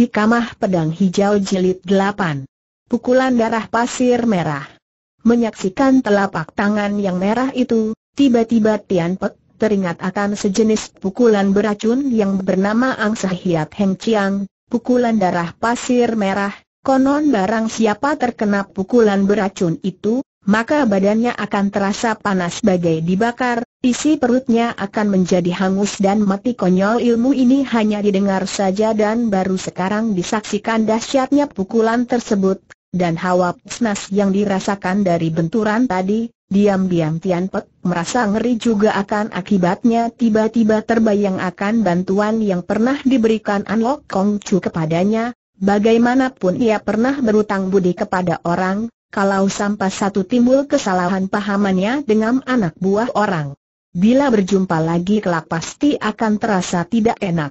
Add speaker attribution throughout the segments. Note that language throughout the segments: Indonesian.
Speaker 1: Hikamah Pedang Hijau Jilid 8 Pukulan Darah Pasir Merah Menyaksikan telapak tangan yang merah itu, tiba-tiba Tian Pek teringat akan sejenis pukulan beracun yang bernama Angsa Hiat Heng Chiang, pukulan darah pasir merah, konon barang siapa terkena pukulan beracun itu, maka badannya akan terasa panas bagai dibakar, isi perutnya akan menjadi hangus dan mati konyol ilmu ini hanya didengar saja dan baru sekarang disaksikan dahsyatnya pukulan tersebut, dan hawa pesnas yang dirasakan dari benturan tadi, diam-diam Tian Pek merasa ngeri juga akan akibatnya tiba-tiba terbayang akan bantuan yang pernah diberikan An Lok Kong Chu kepadanya, bagaimanapun ia pernah berutang budi kepada orang, kalau sampai satu timbul kesalahan pahamannya dengan anak buah orang. Bila berjumpa lagi kelak pasti akan terasa tidak enak.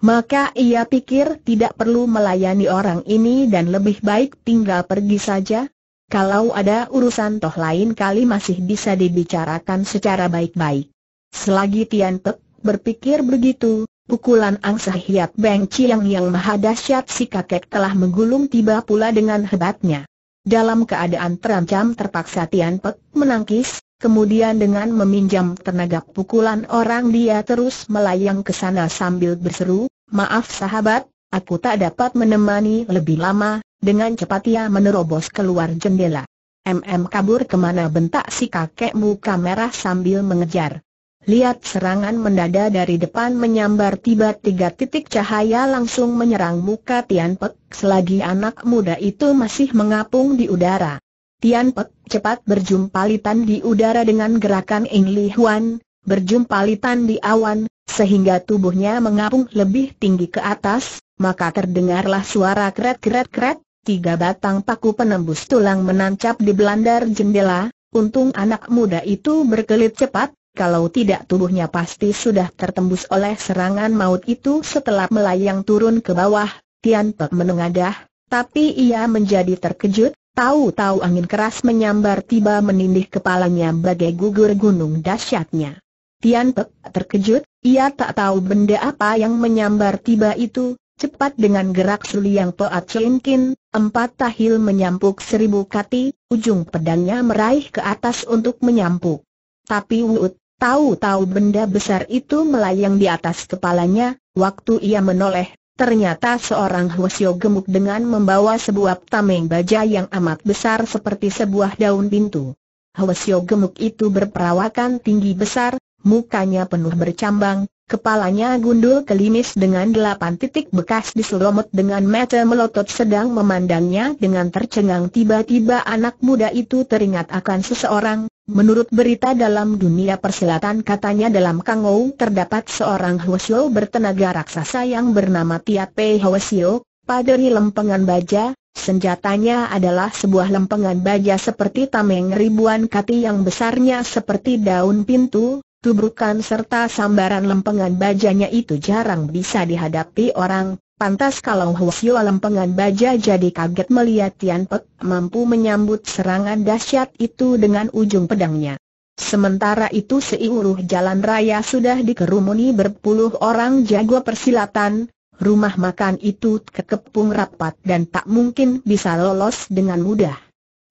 Speaker 1: Maka ia pikir tidak perlu melayani orang ini dan lebih baik tinggal pergi saja. Kalau ada urusan toh lain kali masih bisa dibicarakan secara baik-baik. Selagi Tian Pek berpikir begitu, pukulan angsa hiat Beng Chiang yang maha dahsyat si kakek telah menggulung tiba pula dengan hebatnya dalam keadaan terancam terpaksa Tian Pek menangkis, kemudian dengan meminjam tenaga pukulan orang dia terus melayang ke sana sambil berseru, maaf sahabat, aku tak dapat menemani lebih lama, dengan cepat ia menerobos keluar jendela. MM kabur kemana bentak si kakekmu kamera sambil mengejar. Lihat serangan mendadak dari depan menyambar tiba tiga titik cahaya langsung menyerang muka Tian Pek selagi anak muda itu masih mengapung di udara. Tian Pek cepat berjumpalitan di udara dengan gerakan Ing Li Huan, berjumpalitan di awan, sehingga tubuhnya mengapung lebih tinggi ke atas, maka terdengarlah suara kret kret kret, tiga batang paku penembus tulang menancap di belandar jendela, untung anak muda itu berkelit cepat, kalau tidak tubuhnya pasti sudah tertembus oleh serangan maut itu setelah melayang turun ke bawah, Tian Pek menengadah, tapi ia menjadi terkejut, tahu-tahu angin keras menyambar tiba menindih kepalanya bagai gugur gunung dahsyatnya. Tian Pek terkejut, ia tak tahu benda apa yang menyambar tiba itu, Cepat dengan gerak suli yang peat Chinkin, empat tahil menyampuk seribu kati, ujung pedangnya meraih ke atas untuk menyampuk. Tapi Wuut, tahu-tahu benda besar itu melayang di atas kepalanya, waktu ia menoleh, ternyata seorang Hwasyo gemuk dengan membawa sebuah tameng baja yang amat besar seperti sebuah daun pintu. Hwasyo gemuk itu berperawakan tinggi besar, mukanya penuh bercambang, Kepalanya gundul kelimis dengan delapan titik bekas diselomot dengan mata melotot sedang memandangnya dengan tercengang tiba-tiba anak muda itu teringat akan seseorang, Menurut berita dalam dunia persilatan katanya dalam Kangou terdapat seorang Hwasyo bertenaga raksasa yang bernama Tia Pei Hwasyo, paderi lempengan baja, senjatanya adalah sebuah lempengan baja seperti tameng ribuan kati yang besarnya seperti daun pintu, tubrukan serta sambaran lempengan bajanya itu jarang bisa dihadapi orang, Pantas kalau Huasio lempengan baja jadi kaget melihat Tian Pek mampu menyambut serangan dahsyat itu dengan ujung pedangnya. Sementara itu seiuruh jalan raya sudah dikerumuni berpuluh orang jago persilatan, rumah makan itu kekepung rapat dan tak mungkin bisa lolos dengan mudah.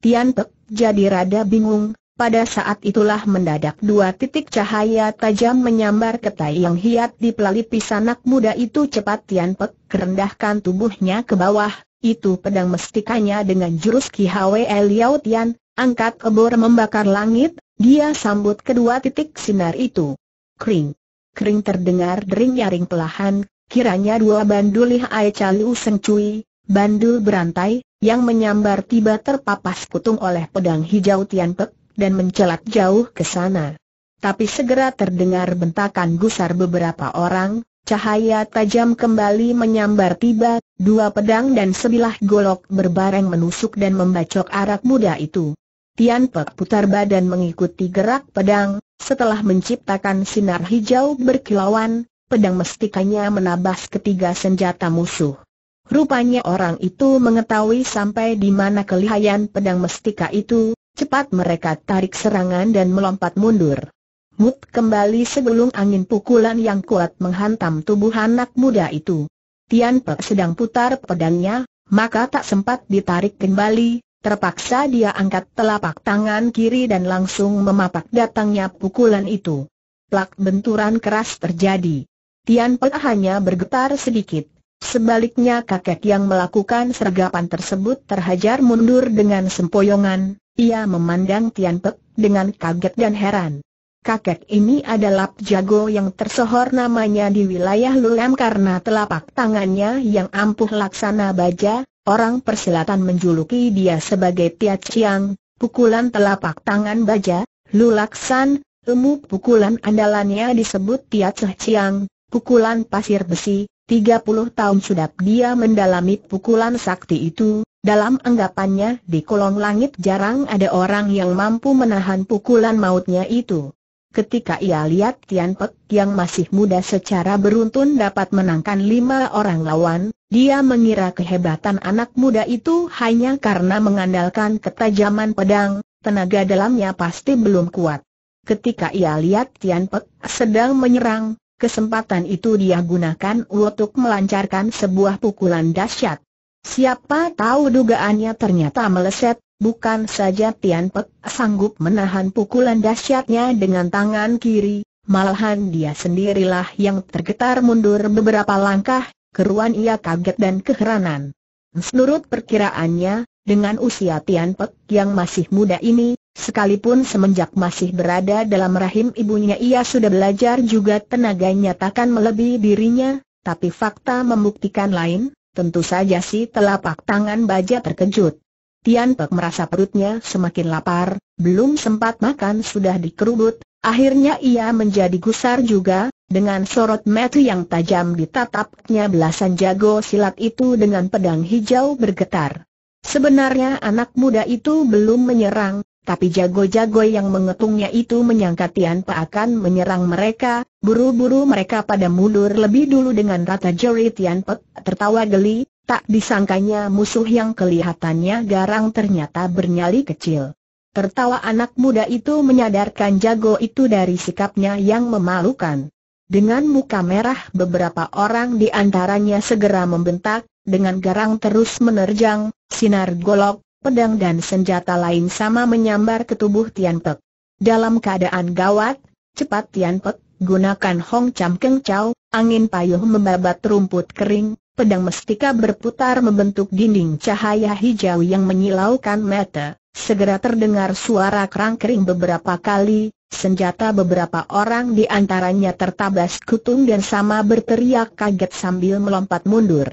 Speaker 1: Tian Pek jadi rada bingung, pada saat itulah mendadak dua titik cahaya tajam menyambar ke tai yang hiat di pelipis anak muda itu cepat Tian Pek kerendahkan tubuhnya ke bawah, itu pedang mestikanya dengan jurus Ki Hwe Liao Tian, angkat kebor membakar langit, dia sambut kedua titik sinar itu. Kring. Kring terdengar dering yaring pelahan, kiranya dua bandul lihai Caliu Seng Cui, bandul berantai, yang menyambar tiba terpapas kutung oleh pedang hijau Tian Pek, dan mencelat jauh ke sana. Tapi segera terdengar bentakan gusar beberapa orang, cahaya tajam kembali menyambar tiba, dua pedang dan sebilah golok berbareng menusuk dan membacok arak muda itu. Tian Pek putar badan mengikuti gerak pedang, setelah menciptakan sinar hijau berkilauan, pedang mestikanya menabas ketiga senjata musuh. Rupanya orang itu mengetahui sampai di mana kelihayan pedang mestika itu, Cepat mereka tarik serangan dan melompat mundur. Mut kembali sebelum angin pukulan yang kuat menghantam tubuh anak muda itu. Tian Pe sedang putar pedangnya, maka tak sempat ditarik kembali, terpaksa dia angkat telapak tangan kiri dan langsung memapak datangnya pukulan itu. Plak benturan keras terjadi. Tian Pe hanya bergetar sedikit, Sebaliknya kakek yang melakukan sergapan tersebut terhajar mundur dengan sempoyongan, ia memandang Tian Pek dengan kaget dan heran. Kakek ini adalah jago yang tersohor namanya di wilayah Lulam karena telapak tangannya yang ampuh laksana baja, orang persilatan menjuluki dia sebagai Tia Chiang, pukulan telapak tangan baja, Lulaksan, ilmu pukulan andalannya disebut Tia Chiang, pukulan pasir besi, 30 tahun sudah dia mendalami pukulan sakti itu, dalam anggapannya di kolong langit jarang ada orang yang mampu menahan pukulan mautnya itu. Ketika ia lihat Tian Pek yang masih muda secara beruntun dapat menangkan lima orang lawan, dia mengira kehebatan anak muda itu hanya karena mengandalkan ketajaman pedang, tenaga dalamnya pasti belum kuat. Ketika ia lihat Tian Pek sedang menyerang, kesempatan itu dia gunakan untuk melancarkan sebuah pukulan dahsyat. Siapa tahu dugaannya ternyata meleset, bukan saja Tian Pek sanggup menahan pukulan dahsyatnya dengan tangan kiri, malahan dia sendirilah yang tergetar mundur beberapa langkah, keruan ia kaget dan keheranan. Menurut perkiraannya, dengan usia Tian Pek yang masih muda ini, Sekalipun semenjak masih berada dalam rahim ibunya ia sudah belajar juga tenaganya takkan melebihi dirinya, tapi fakta membuktikan lain, Tentu saja si telapak tangan baja terkejut. Tian Pek merasa perutnya semakin lapar, belum sempat makan sudah dikerubut, akhirnya ia menjadi gusar juga, dengan sorot metu yang tajam ditatapnya belasan jago silat itu dengan pedang hijau bergetar. Sebenarnya anak muda itu belum menyerang, tapi jago-jago yang mengetungnya itu menyangka Tian akan menyerang mereka, buru-buru mereka pada mundur lebih dulu dengan rata jari Tian Pa tertawa geli, tak disangkanya musuh yang kelihatannya garang ternyata bernyali kecil. Tertawa anak muda itu menyadarkan jago itu dari sikapnya yang memalukan. Dengan muka merah beberapa orang di antaranya segera membentak, dengan garang terus menerjang, sinar golok, pedang dan senjata lain sama menyambar ke tubuh Tian Pek. Dalam keadaan gawat, cepat Tian Pek, gunakan Hong Cham Keng Chow, angin payuh membabat rumput kering, pedang mestika berputar membentuk dinding cahaya hijau yang menyilaukan mata. Segera terdengar suara kerang-kering beberapa kali, senjata beberapa orang di antaranya tertabas kutung dan sama berteriak kaget sambil melompat mundur.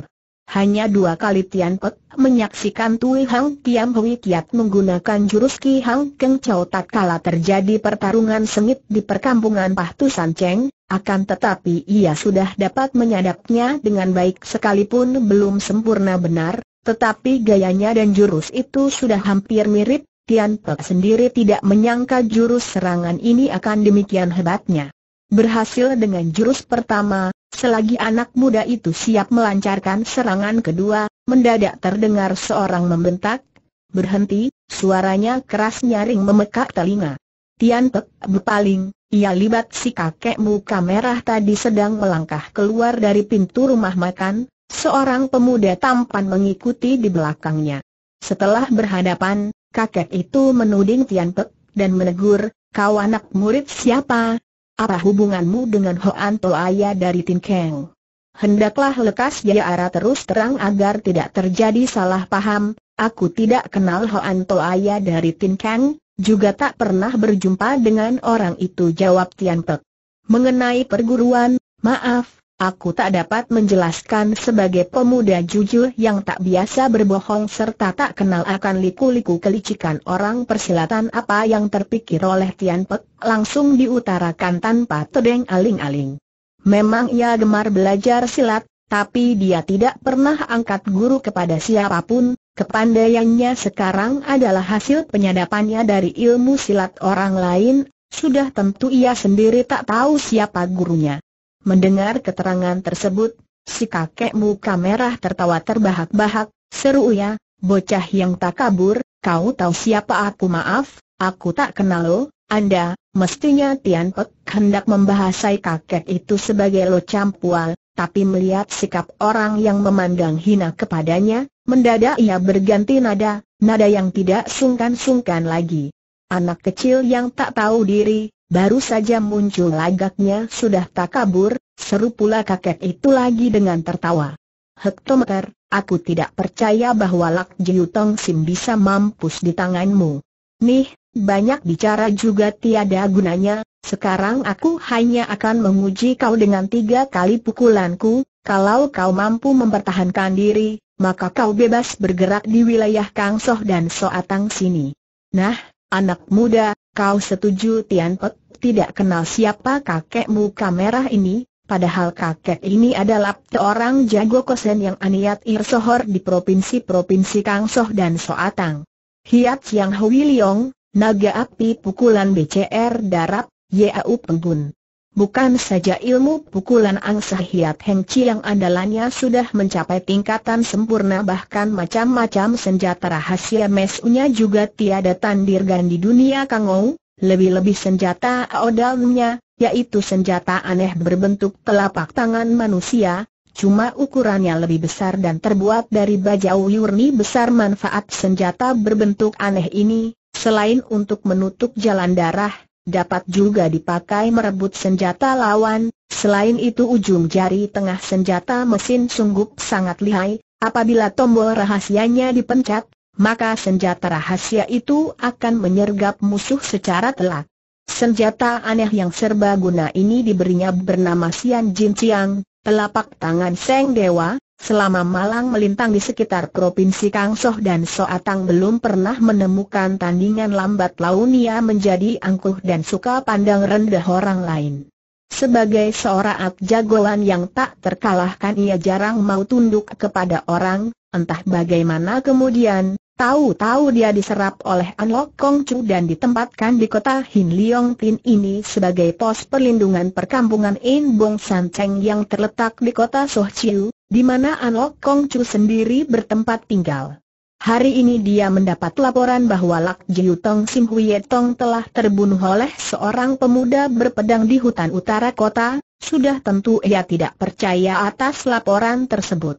Speaker 1: Hanya dua kali Tian Pek menyaksikan Tui Hang Tian Hui Kiat menggunakan jurus Ki Hang Keng tak kala terjadi pertarungan sengit di perkampungan Pahtu San Cheng, akan tetapi ia sudah dapat menyadapnya dengan baik sekalipun belum sempurna benar, tetapi gayanya dan jurus itu sudah hampir mirip, Tian Pek sendiri tidak menyangka jurus serangan ini akan demikian hebatnya. Berhasil dengan jurus pertama, Selagi anak muda itu siap melancarkan serangan kedua, mendadak terdengar seorang membentak, berhenti, suaranya keras nyaring memekak telinga. Tian Pek berpaling, ia libat si kakek muka merah tadi sedang melangkah keluar dari pintu rumah makan, seorang pemuda tampan mengikuti di belakangnya. Setelah berhadapan, kakek itu menuding Tian Pek, dan menegur, kau anak murid siapa, apa hubunganmu dengan Hoan Toaya dari Tin Keng? Hendaklah lekas arah terus terang agar tidak terjadi salah paham, aku tidak kenal Hoan Toaya dari Tin Keng, juga tak pernah berjumpa dengan orang itu jawab Tian Pek. Mengenai perguruan, maaf, Aku tak dapat menjelaskan sebagai pemuda jujur yang tak biasa berbohong serta tak kenal akan liku-liku kelicikan orang persilatan apa yang terpikir oleh Tian Pek langsung diutarakan tanpa tedeng aling-aling. Memang ia gemar belajar silat, tapi dia tidak pernah angkat guru kepada siapapun, kepandaiannya sekarang adalah hasil penyadapannya dari ilmu silat orang lain, sudah tentu ia sendiri tak tahu siapa gurunya. Mendengar keterangan tersebut, si kakek muka merah tertawa terbahak-bahak, seru ya, bocah yang tak kabur, kau tahu siapa aku maaf, aku tak kenal lo, Anda, mestinya Tian Pek hendak membahasai kakek itu sebagai lo campual, tapi melihat sikap orang yang memandang hina kepadanya, mendadak ia berganti nada, nada yang tidak sungkan-sungkan lagi. Anak kecil yang tak tahu diri, Baru saja muncul lagaknya sudah tak kabur, seru pula kakek itu lagi dengan tertawa. Hektometer, aku tidak percaya bahwa Lak Jiu Tong Sim bisa mampus di tanganmu. Nih, banyak bicara juga tiada gunanya, sekarang aku hanya akan menguji kau dengan tiga kali pukulanku, kalau kau mampu mempertahankan diri, maka kau bebas bergerak di wilayah Kang Soh dan Soatang sini. Nah, anak muda, Kau setuju Tian tidak kenal siapa kakek muka merah ini, padahal kakek ini adalah seorang jago kosen yang aniat irsohor di provinsi-provinsi Kangsoh dan Soatang. Hiat Yang Hui Leong, naga api pukulan BCR darab, Yau Penggun. Bukan saja ilmu pukulan Angsa Hiat Heng Chi yang andalannya sudah mencapai tingkatan sempurna bahkan macam-macam senjata rahasia mesunya juga tiada tandirgan di dunia Kangou, lebih-lebih senjata odalnya, yaitu senjata aneh berbentuk telapak tangan manusia, cuma ukurannya lebih besar dan terbuat dari baja uyurni besar manfaat senjata berbentuk aneh ini, selain untuk menutup jalan darah, dapat juga dipakai merebut senjata lawan, selain itu ujung jari tengah senjata mesin sungguh sangat lihai, apabila tombol rahasianya dipencet, maka senjata rahasia itu akan menyergap musuh secara telak. Senjata aneh yang serba guna ini diberinya bernama Sian Jin Chiang, telapak tangan Seng Dewa, Selama Malang melintang di sekitar Provinsi Kangsoh dan Soatang belum pernah menemukan tandingan lambat laun ia menjadi angkuh dan suka pandang rendah orang lain. Sebagai seorang jagoan yang tak terkalahkan ia jarang mau tunduk kepada orang, entah bagaimana kemudian, Tahu-tahu dia diserap oleh An Lok Kong Chu dan ditempatkan di kota Hin Leong Tin ini sebagai pos perlindungan perkampungan In Bong San Cheng yang terletak di kota Soh Chiu, di mana An Lok Kong Chu sendiri bertempat tinggal. Hari ini dia mendapat laporan bahwa Lak Jiu Tong Sim Huye Tong telah terbunuh oleh seorang pemuda berpedang di hutan utara kota, sudah tentu ia tidak percaya atas laporan tersebut.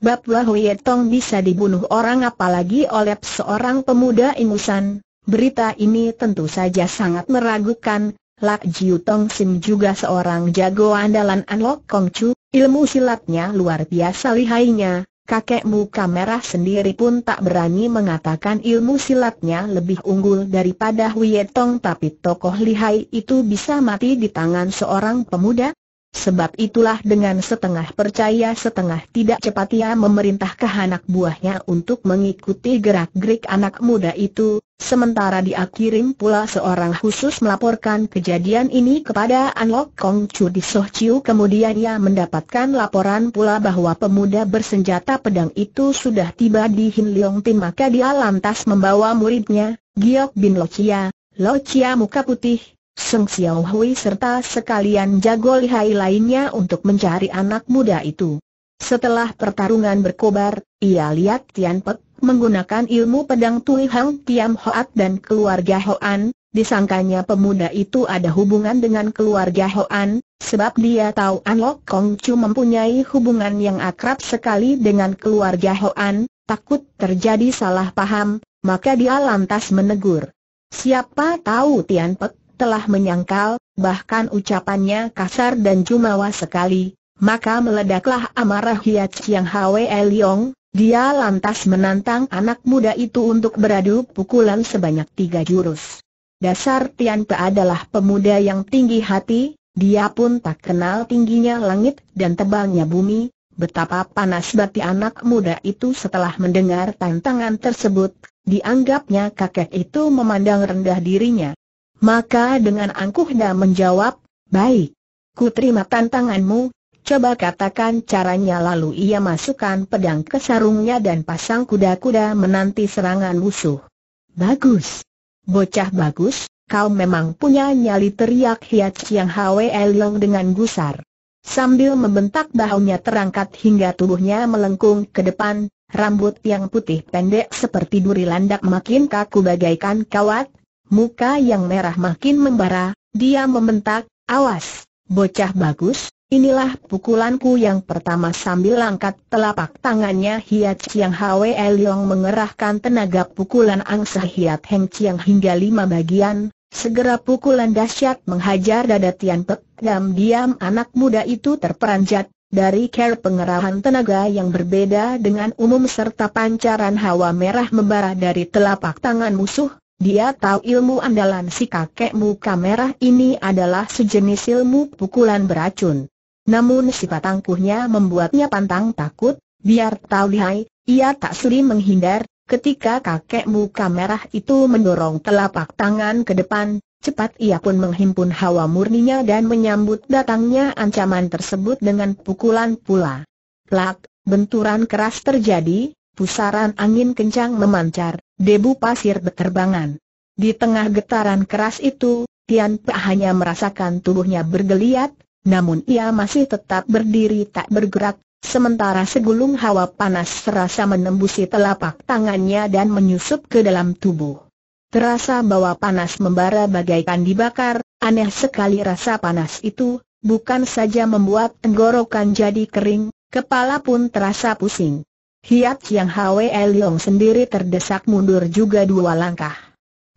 Speaker 1: Bab Huietong bisa dibunuh orang apalagi oleh seorang pemuda ingusan, berita ini tentu saja sangat meragukan, Lak Jiu Tong Sim juga seorang jago andalan Anlok Kong Chu, ilmu silatnya luar biasa lihainya, kakek muka merah sendiri pun tak berani mengatakan ilmu silatnya lebih unggul daripada Huietong tapi tokoh lihai itu bisa mati di tangan seorang pemuda, Sebab itulah dengan setengah percaya setengah tidak cepat ia memerintahkan anak buahnya untuk mengikuti gerak-gerik anak muda itu, sementara dia kirim pula seorang khusus melaporkan kejadian ini kepada Anlok Kong Chu di Soh Chiu kemudian ia mendapatkan laporan pula bahwa pemuda bersenjata pedang itu sudah tiba di Hin Leong Tin maka dia lantas membawa muridnya, Giok Bin Chia. Lo Chia muka putih, Seng Xiaohui Hui serta sekalian jago lihai lainnya untuk mencari anak muda itu. Setelah pertarungan berkobar, ia lihat Tian Pek menggunakan ilmu pedang Tui Hang Tiam Hoat dan keluarga Hoan, disangkanya pemuda itu ada hubungan dengan keluarga Hoan, sebab dia tahu An Lok Kong Chu mempunyai hubungan yang akrab sekali dengan keluarga Hoan, takut terjadi salah paham, maka dia lantas menegur. Siapa tahu Tian Pek telah menyangkal, bahkan ucapannya kasar dan jumawa sekali, maka meledaklah amarah Hiat Chiang Hwe Yong dia lantas menantang anak muda itu untuk beradu pukulan sebanyak tiga jurus. Dasar Tian Pe adalah pemuda yang tinggi hati, dia pun tak kenal tingginya langit dan tebalnya bumi, betapa panas bati anak muda itu setelah mendengar tantangan tersebut, dianggapnya kakek itu memandang rendah dirinya. Maka dengan angkuh angkuhnya menjawab, baik. Ku terima tantanganmu, coba katakan caranya lalu ia masukkan pedang ke sarungnya dan pasang kuda-kuda menanti serangan musuh. Bagus. Bocah bagus, kau memang punya nyali teriak Hiat Chiang Hwe Long dengan gusar. Sambil membentak bahunya terangkat hingga tubuhnya melengkung ke depan, rambut yang putih pendek seperti duri landak makin kaku bagaikan kawat, Muka yang merah makin membara, dia membentak, awas, bocah bagus, inilah pukulanku yang pertama sambil angkat telapak tangannya Hiat Chiang Hwe Leong mengerahkan tenaga pukulan angsa Hiat Heng Chiang hingga lima bagian, segera pukulan dahsyat menghajar dada Tian Pek, diam-diam anak muda itu terperanjat, dari care pengerahan tenaga yang berbeda dengan umum serta pancaran hawa merah membara dari telapak tangan musuh, dia tahu ilmu andalan si kakek muka merah ini adalah sejenis ilmu pukulan beracun. Namun sifat angkuhnya membuatnya pantang takut, biar tahu lihai, ia tak suri menghindar, ketika kakek muka merah itu mendorong telapak tangan ke depan, cepat ia pun menghimpun hawa murninya dan menyambut datangnya ancaman tersebut dengan pukulan pula. Plak, benturan keras terjadi, pusaran angin kencang memancar, debu pasir berterbangan. Di tengah getaran keras itu, Tian Pe hanya merasakan tubuhnya bergeliat, namun ia masih tetap berdiri tak bergerak, sementara segulung hawa panas serasa menembusi telapak tangannya dan menyusup ke dalam tubuh. Terasa bahwa panas membara bagaikan dibakar, aneh sekali rasa panas itu, bukan saja membuat tenggorokan jadi kering, kepala pun terasa pusing. Hiat Yang Hwe Leong sendiri terdesak mundur juga dua langkah.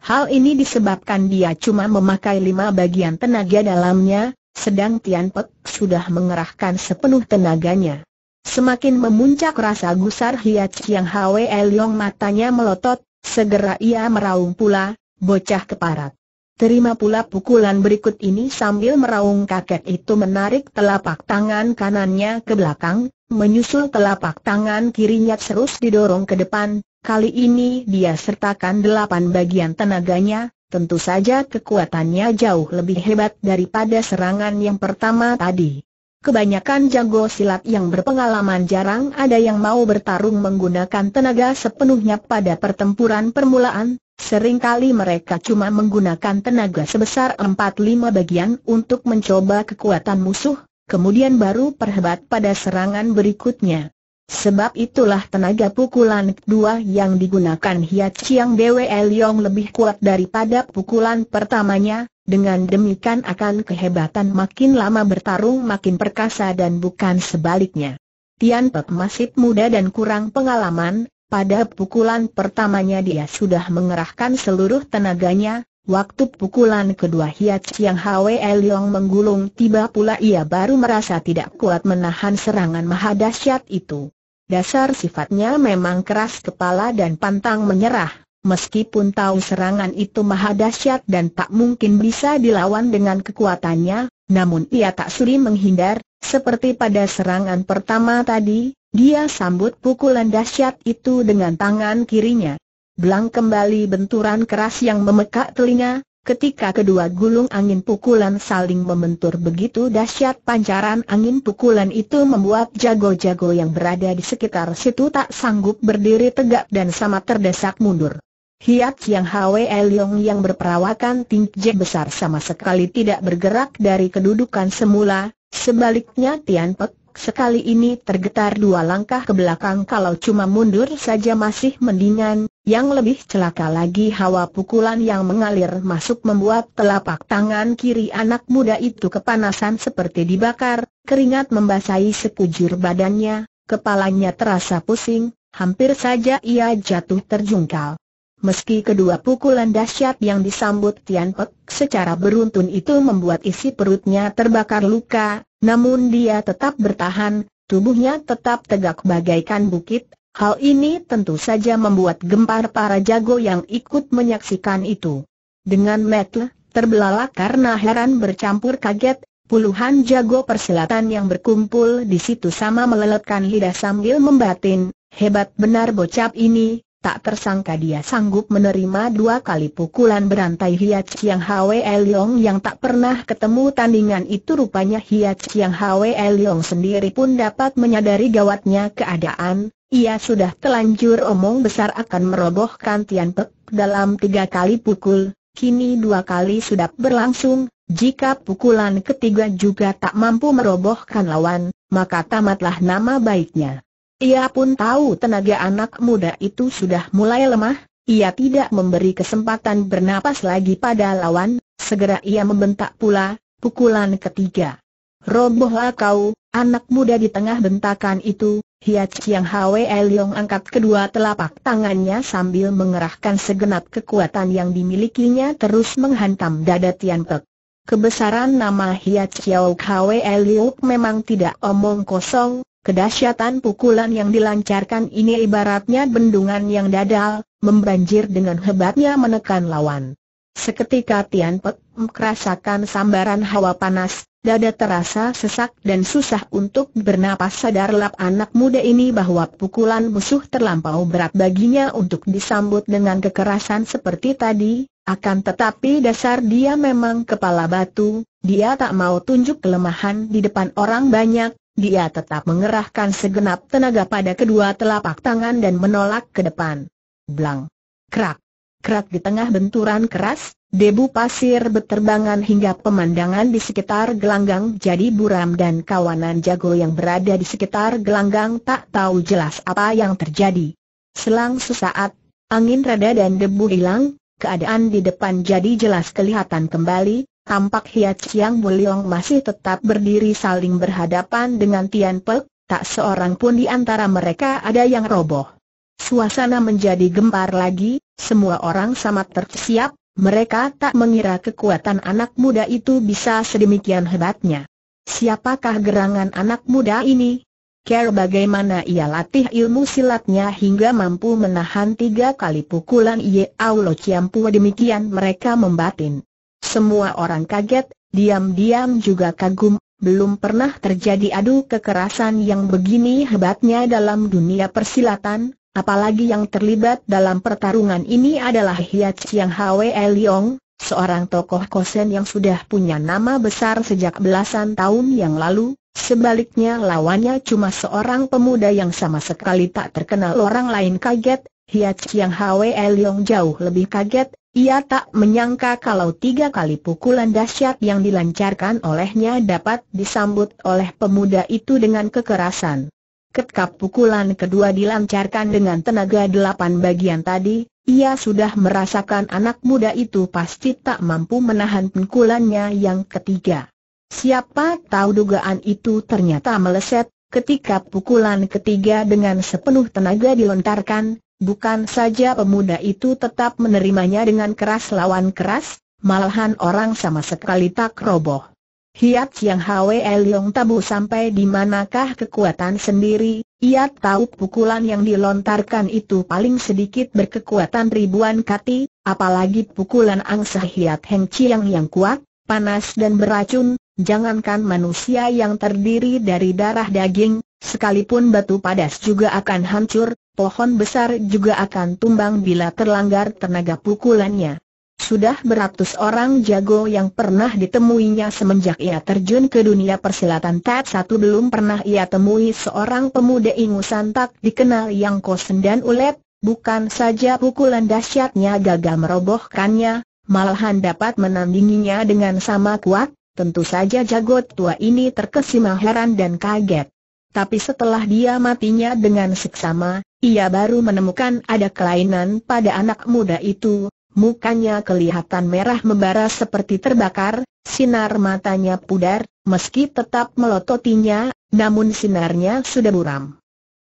Speaker 1: Hal ini disebabkan dia cuma memakai lima bagian tenaga dalamnya, sedang Tian Pek sudah mengerahkan sepenuh tenaganya. Semakin memuncak rasa gusar Hiat Yang Hwe Leong matanya melotot, segera ia meraung pula, bocah keparat. Terima pula pukulan berikut ini sambil meraung kakek itu menarik telapak tangan kanannya ke belakang, Menyusul telapak tangan kirinya terus didorong ke depan, kali ini dia sertakan delapan bagian tenaganya, tentu saja kekuatannya jauh lebih hebat daripada serangan yang pertama tadi. Kebanyakan jago silat yang berpengalaman jarang ada yang mau bertarung menggunakan tenaga sepenuhnya pada pertempuran permulaan, seringkali mereka cuma menggunakan tenaga sebesar 4 lima bagian untuk mencoba kekuatan musuh, kemudian baru perhebat pada serangan berikutnya. Sebab itulah tenaga pukulan kedua yang digunakan Hiat Chiang Dewe Liong lebih kuat daripada pukulan pertamanya, dengan demikian akan kehebatan makin lama bertarung makin perkasa dan bukan sebaliknya. Tian Pek masih muda dan kurang pengalaman, pada pukulan pertamanya dia sudah mengerahkan seluruh tenaganya, Waktu pukulan kedua Hiat yang Hwe Leong menggulung tiba pula ia baru merasa tidak kuat menahan serangan mahadasyat itu. Dasar sifatnya memang keras kepala dan pantang menyerah, meskipun tahu serangan itu mahadasyat dan tak mungkin bisa dilawan dengan kekuatannya, namun ia tak suri menghindar, seperti pada serangan pertama tadi, dia sambut pukulan dahsyat itu dengan tangan kirinya. Belang kembali benturan keras yang memekak telinga, Ketika kedua gulung angin pukulan saling membentur begitu dahsyat pancaran angin pukulan itu membuat jago-jago yang berada di sekitar situ tak sanggup berdiri tegak dan sama terdesak mundur. Hiat yang Hwe Leong yang berperawakan tingje besar sama sekali tidak bergerak dari kedudukan semula, sebaliknya Tian Pek Sekali ini tergetar dua langkah ke belakang kalau cuma mundur saja masih mendingan, yang lebih celaka lagi hawa pukulan yang mengalir masuk membuat telapak tangan kiri anak muda itu kepanasan seperti dibakar, keringat membasahi sekujur badannya, kepalanya terasa pusing, hampir saja ia jatuh terjungkal. Meski kedua pukulan dahsyat yang disambut Tian Pek secara beruntun itu membuat isi perutnya terbakar luka, namun dia tetap bertahan, tubuhnya tetap tegak bagaikan bukit, hal ini tentu saja membuat gempar para jago yang ikut menyaksikan itu. Dengan metle, terbelalak karena heran bercampur kaget, puluhan jago persilatan yang berkumpul di situ sama meleletkan lidah sambil membatin, hebat benar bocap ini, tak tersangka dia sanggup menerima dua kali pukulan berantai Hiat Chiang Hwe Leong yang tak pernah ketemu tandingan itu rupanya Hiat Chiang Hwe Leong sendiri pun dapat menyadari gawatnya keadaan, ia sudah telanjur omong besar akan merobohkan Tian Pek dalam tiga kali pukul, kini dua kali sudah berlangsung, jika pukulan ketiga juga tak mampu merobohkan lawan, maka tamatlah nama baiknya. Ia pun tahu tenaga anak muda itu sudah mulai lemah, ia tidak memberi kesempatan bernapas lagi pada lawan, segera ia membentak pula, pukulan ketiga. Robohlah kau, anak muda di tengah bentakan itu, Hiat Chiang Hwe Liong angkat kedua telapak tangannya sambil mengerahkan segenap kekuatan yang dimilikinya terus menghantam dada Tian Pek. Kebesaran nama Hiat Chiao Hwe Liok memang tidak omong kosong, Kedahsyatan pukulan yang dilancarkan ini ibaratnya bendungan yang dadal, membanjir dengan hebatnya menekan lawan. Seketika Tian Pek merasakan sambaran hawa panas, dada terasa sesak dan susah untuk bernapas sadar lap anak muda ini bahwa pukulan musuh terlampau berat baginya untuk disambut dengan kekerasan seperti tadi, akan tetapi dasar dia memang kepala batu, dia tak mau tunjuk kelemahan di depan orang banyak, dia tetap mengerahkan segenap tenaga pada kedua telapak tangan dan menolak ke depan. Blang. Krak. Krak di tengah benturan keras, debu pasir berterbangan hingga pemandangan di sekitar gelanggang jadi buram dan kawanan jago yang berada di sekitar gelanggang tak tahu jelas apa yang terjadi. Selang sesaat, angin reda dan debu hilang, keadaan di depan jadi jelas kelihatan kembali, Tampak Hia Chiang Buliong masih tetap berdiri saling berhadapan dengan Tian Pek, tak seorang pun di antara mereka ada yang roboh. Suasana menjadi gempar lagi, semua orang sangat tersiap, mereka tak mengira kekuatan anak muda itu bisa sedemikian hebatnya. Siapakah gerangan anak muda ini? Care bagaimana ia latih ilmu silatnya hingga mampu menahan tiga kali pukulan Ye Aulo Chiampu demikian mereka membatin. Semua orang kaget, diam-diam juga kagum, belum pernah terjadi adu kekerasan yang begini hebatnya dalam dunia persilatan, apalagi yang terlibat dalam pertarungan ini adalah Hiat Chiang Hwe Liong, seorang tokoh kosen yang sudah punya nama besar sejak belasan tahun yang lalu, sebaliknya lawannya cuma seorang pemuda yang sama sekali tak terkenal orang lain kaget, Hiat Chiang Hwe Liong jauh lebih kaget, ia tak menyangka kalau tiga kali pukulan dahsyat yang dilancarkan olehnya dapat disambut oleh pemuda itu dengan kekerasan. Ketika pukulan kedua dilancarkan dengan tenaga delapan bagian tadi, ia sudah merasakan anak muda itu pasti tak mampu menahan pukulannya yang ketiga. Siapa tahu dugaan itu ternyata meleset, ketika pukulan ketiga dengan sepenuh tenaga dilontarkan, Bukan saja pemuda itu tetap menerimanya dengan keras lawan keras, malahan orang sama sekali tak roboh. Hiat yang Hwe Leong tabu sampai di manakah kekuatan sendiri, ia tahu pukulan yang dilontarkan itu paling sedikit berkekuatan ribuan kati, apalagi pukulan angsa Hiat Heng Chiang yang kuat, panas dan beracun, jangankan manusia yang terdiri dari darah daging, sekalipun batu padas juga akan hancur, pohon besar juga akan tumbang bila terlanggar tenaga pukulannya. Sudah beratus orang jago yang pernah ditemuinya semenjak ia terjun ke dunia persilatan tak satu belum pernah ia temui seorang pemuda ingusan tak dikenal yang kosen dan ulet, bukan saja pukulan dahsyatnya gagal merobohkannya, malahan dapat menandinginya dengan sama kuat, tentu saja jago tua ini terkesima heran dan kaget. Tapi setelah dia matinya dengan seksama, ia baru menemukan ada kelainan pada anak muda itu, mukanya kelihatan merah membara seperti terbakar, sinar matanya pudar, meski tetap melototinya, namun sinarnya sudah buram.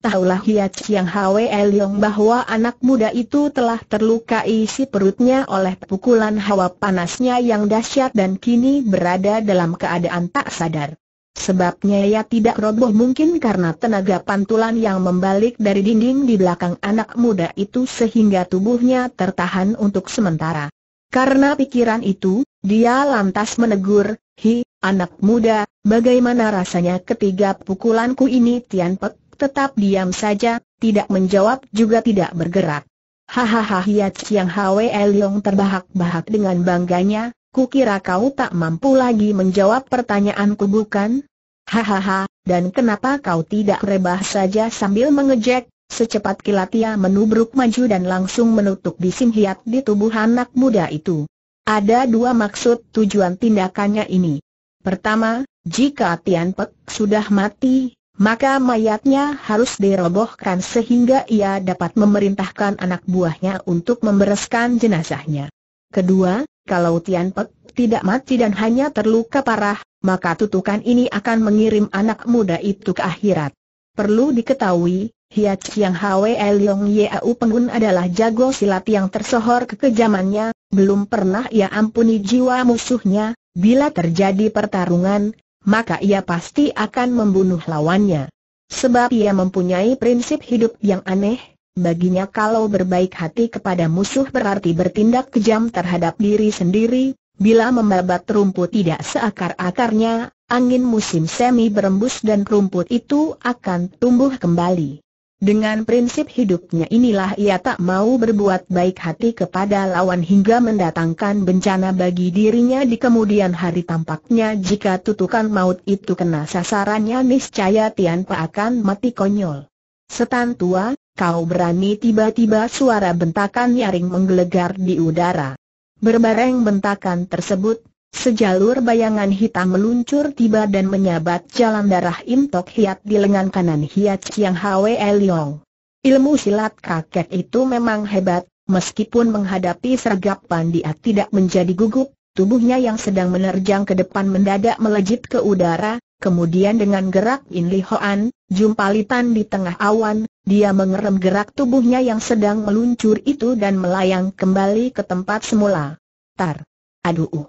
Speaker 1: Tahulah Hiat Chiang Hwe Leong bahwa anak muda itu telah terluka isi perutnya oleh pukulan hawa panasnya yang dahsyat dan kini berada dalam keadaan tak sadar. Sebabnya ia tidak roboh mungkin karena tenaga pantulan yang membalik dari dinding di belakang anak muda itu sehingga tubuhnya tertahan untuk sementara. Karena pikiran itu, dia lantas menegur, Hi, anak muda, bagaimana rasanya ketiga pukulanku ini Tian Pek tetap diam saja, tidak menjawab juga tidak bergerak. Hahaha Hiat Chiang Hwe Leong terbahak-bahak dengan bangganya, Kukira kau tak mampu lagi menjawab pertanyaanku bukan? Hahaha, dan kenapa kau tidak rebah saja sambil mengejek? Secepat kilat ia menubruk maju dan langsung menutup bisim hiat di tubuh anak muda itu. Ada dua maksud tujuan tindakannya ini. Pertama, jika Tian Pek sudah mati, maka mayatnya harus dirobohkan sehingga ia dapat memerintahkan anak buahnya untuk membereskan jenazahnya. Kedua, kalau Tian Pek tidak mati dan hanya terluka parah, maka tutukan ini akan mengirim anak muda itu ke akhirat. Perlu diketahui, Hiat Chiang Hwe Leong Yau Pengun adalah jago silat yang tersohor kekejamannya, belum pernah ia ampuni jiwa musuhnya, bila terjadi pertarungan, maka ia pasti akan membunuh lawannya. Sebab ia mempunyai prinsip hidup yang aneh, Baginya kalau berbaik hati kepada musuh berarti bertindak kejam terhadap diri sendiri, bila membabat rumput tidak seakar-akarnya, angin musim semi berembus dan rumput itu akan tumbuh kembali. Dengan prinsip hidupnya inilah ia tak mau berbuat baik hati kepada lawan hingga mendatangkan bencana bagi dirinya di kemudian hari tampaknya jika tutukan maut itu kena sasarannya niscaya Tianpa akan mati konyol. Setan tua, kau berani tiba-tiba suara bentakan nyaring menggelegar di udara. Berbareng bentakan tersebut, sejalur bayangan hitam meluncur tiba dan menyabat jalan darah Intok Hiat di lengan kanan Hiat Chiang Hwe Liong. Ilmu silat kakek itu memang hebat, meskipun menghadapi sergapan dia tidak menjadi gugup, Tubuhnya yang sedang menerjang ke depan mendadak melejit ke udara, kemudian dengan gerak In Li Hoan, jumpalitan di tengah awan, dia mengerem gerak tubuhnya yang sedang meluncur itu dan melayang kembali ke tempat semula. Tar! Aduh!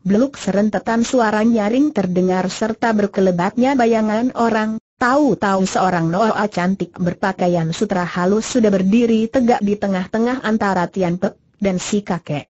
Speaker 1: Beluk serentetan suara nyaring terdengar serta berkelebatnya bayangan orang, tahu-tahu seorang Noa cantik berpakaian sutra halus sudah berdiri tegak di tengah-tengah antara Tian Pek dan si kakek.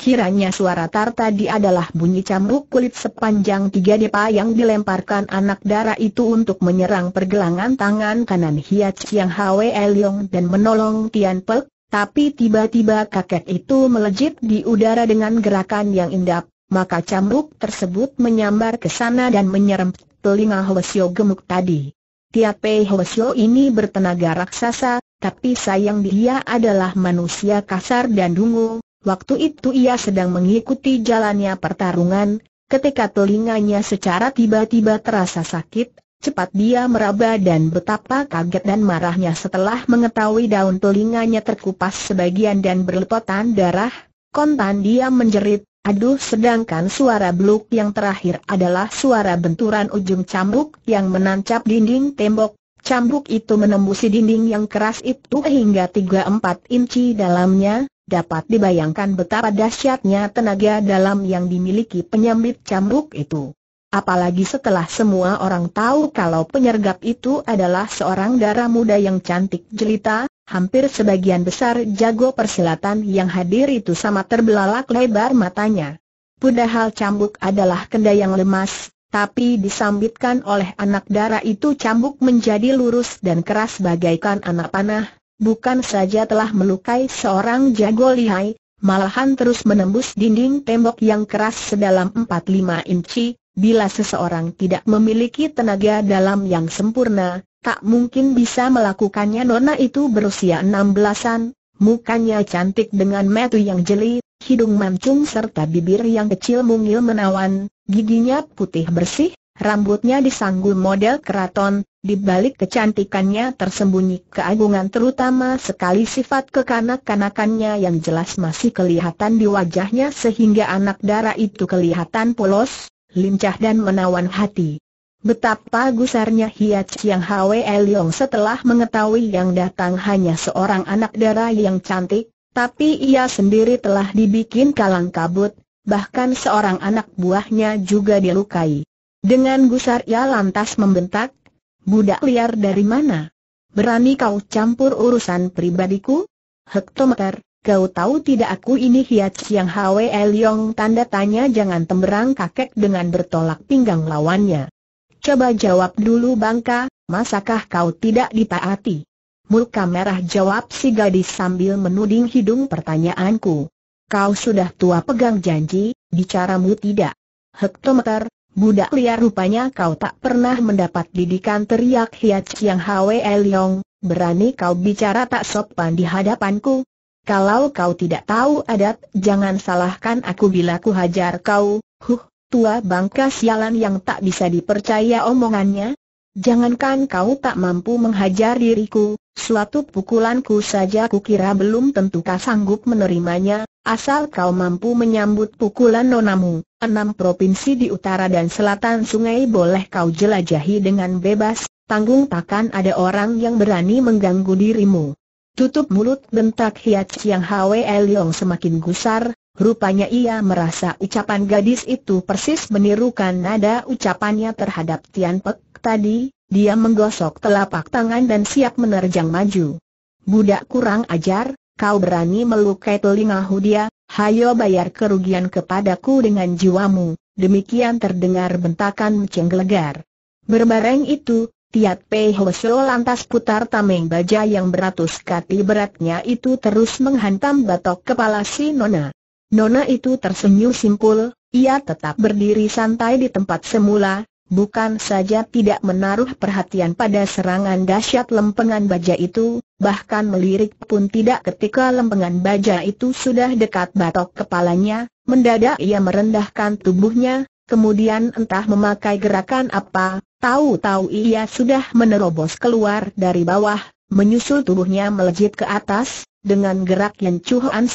Speaker 1: Kiranya suara tar tadi adalah bunyi cambuk kulit sepanjang tiga depa yang dilemparkan anak darah itu untuk menyerang pergelangan tangan kanan Hiat yang Hwe Elyong dan menolong Tian Pek, tapi tiba-tiba kakek itu melejit di udara dengan gerakan yang indah, maka cambuk tersebut menyambar ke sana dan menyerem telinga Hwasyo gemuk tadi. Tiape Hwasyo ini bertenaga raksasa, tapi sayang dia adalah manusia kasar dan dungu, Waktu itu ia sedang mengikuti jalannya pertarungan, ketika telinganya secara tiba-tiba terasa sakit, cepat dia meraba dan betapa kaget dan marahnya setelah mengetahui daun telinganya terkupas sebagian dan berlepotan darah, kontan dia menjerit, aduh sedangkan suara bluk yang terakhir adalah suara benturan ujung cambuk yang menancap dinding tembok, Cambuk itu menembusi dinding yang keras itu hingga tiga empat inci dalamnya, Dapat dibayangkan betapa dahsyatnya tenaga dalam yang dimiliki penyambit cambuk itu. Apalagi setelah semua orang tahu kalau penyergap itu adalah seorang darah muda yang cantik jelita, hampir sebagian besar jago persilatan yang hadir itu sama terbelalak lebar matanya. Padahal cambuk adalah kenda yang lemas, tapi disambitkan oleh anak darah itu cambuk menjadi lurus dan keras bagaikan anak panah, bukan saja telah melukai seorang jago lihai, malahan terus menembus dinding tembok yang keras sedalam 4-5 inci, bila seseorang tidak memiliki tenaga dalam yang sempurna, tak mungkin bisa melakukannya nona itu berusia 16-an, mukanya cantik dengan metu yang jeli, hidung mancung serta bibir yang kecil mungil menawan, giginya putih bersih, rambutnya disanggul model keraton, di balik kecantikannya tersembunyi keagungan terutama sekali sifat kekanak-kanakannya yang jelas masih kelihatan di wajahnya sehingga anak darah itu kelihatan polos, lincah dan menawan hati. Betapa gusarnya Hiat Chiang Hwe Leong setelah mengetahui yang datang hanya seorang anak dara yang cantik, tapi ia sendiri telah dibikin kalang kabut, bahkan seorang anak buahnya juga dilukai. Dengan gusar ia lantas membentak, budak liar dari mana? Berani kau campur urusan pribadiku? Hektometer, kau tahu tidak aku ini Hiat Siang Hwe Liong tanda tanya jangan temberang kakek dengan bertolak pinggang lawannya. Coba jawab dulu bangka, masakah kau tidak ditaati? Muka merah jawab si gadis sambil menuding hidung pertanyaanku. Kau sudah tua pegang janji, bicaramu tidak. Hektometer, Budak liar rupanya kau tak pernah mendapat didikan teriak Hiat Yang Hwe Leong, berani kau bicara tak sopan di hadapanku. Kalau kau tidak tahu adat, jangan salahkan aku bila ku hajar kau, huh, tua bangka sialan yang tak bisa dipercaya omongannya. Jangankan kau tak mampu menghajar diriku, suatu pukulanku saja ku kira belum tentu kau sanggup menerimanya, Asal kau mampu menyambut pukulan nonamu, enam provinsi di utara dan selatan sungai boleh kau jelajahi dengan bebas, tanggung takkan ada orang yang berani mengganggu dirimu. Tutup mulut bentak Hiat Chiang Hwe Leong semakin gusar, rupanya ia merasa ucapan gadis itu persis menirukan nada ucapannya terhadap Tian Pek tadi, dia menggosok telapak tangan dan siap menerjang maju. Budak kurang ajar, kau berani melukai telinga Hudia, hayo bayar kerugian kepadaku dengan jiwamu, demikian terdengar bentakan cenggelegar. Berbareng itu, Tiat Pei Hwesho lantas putar tameng baja yang beratus kati beratnya itu terus menghantam batok kepala si Nona. Nona itu tersenyum simpul, ia tetap berdiri santai di tempat semula, bukan saja tidak menaruh perhatian pada serangan dahsyat lempengan baja itu, bahkan melirik pun tidak ketika lempengan baja itu sudah dekat batok kepalanya, mendadak ia merendahkan tubuhnya, kemudian entah memakai gerakan apa, tahu-tahu ia sudah menerobos keluar dari bawah, menyusul tubuhnya melejit ke atas, dengan gerak yang Chu An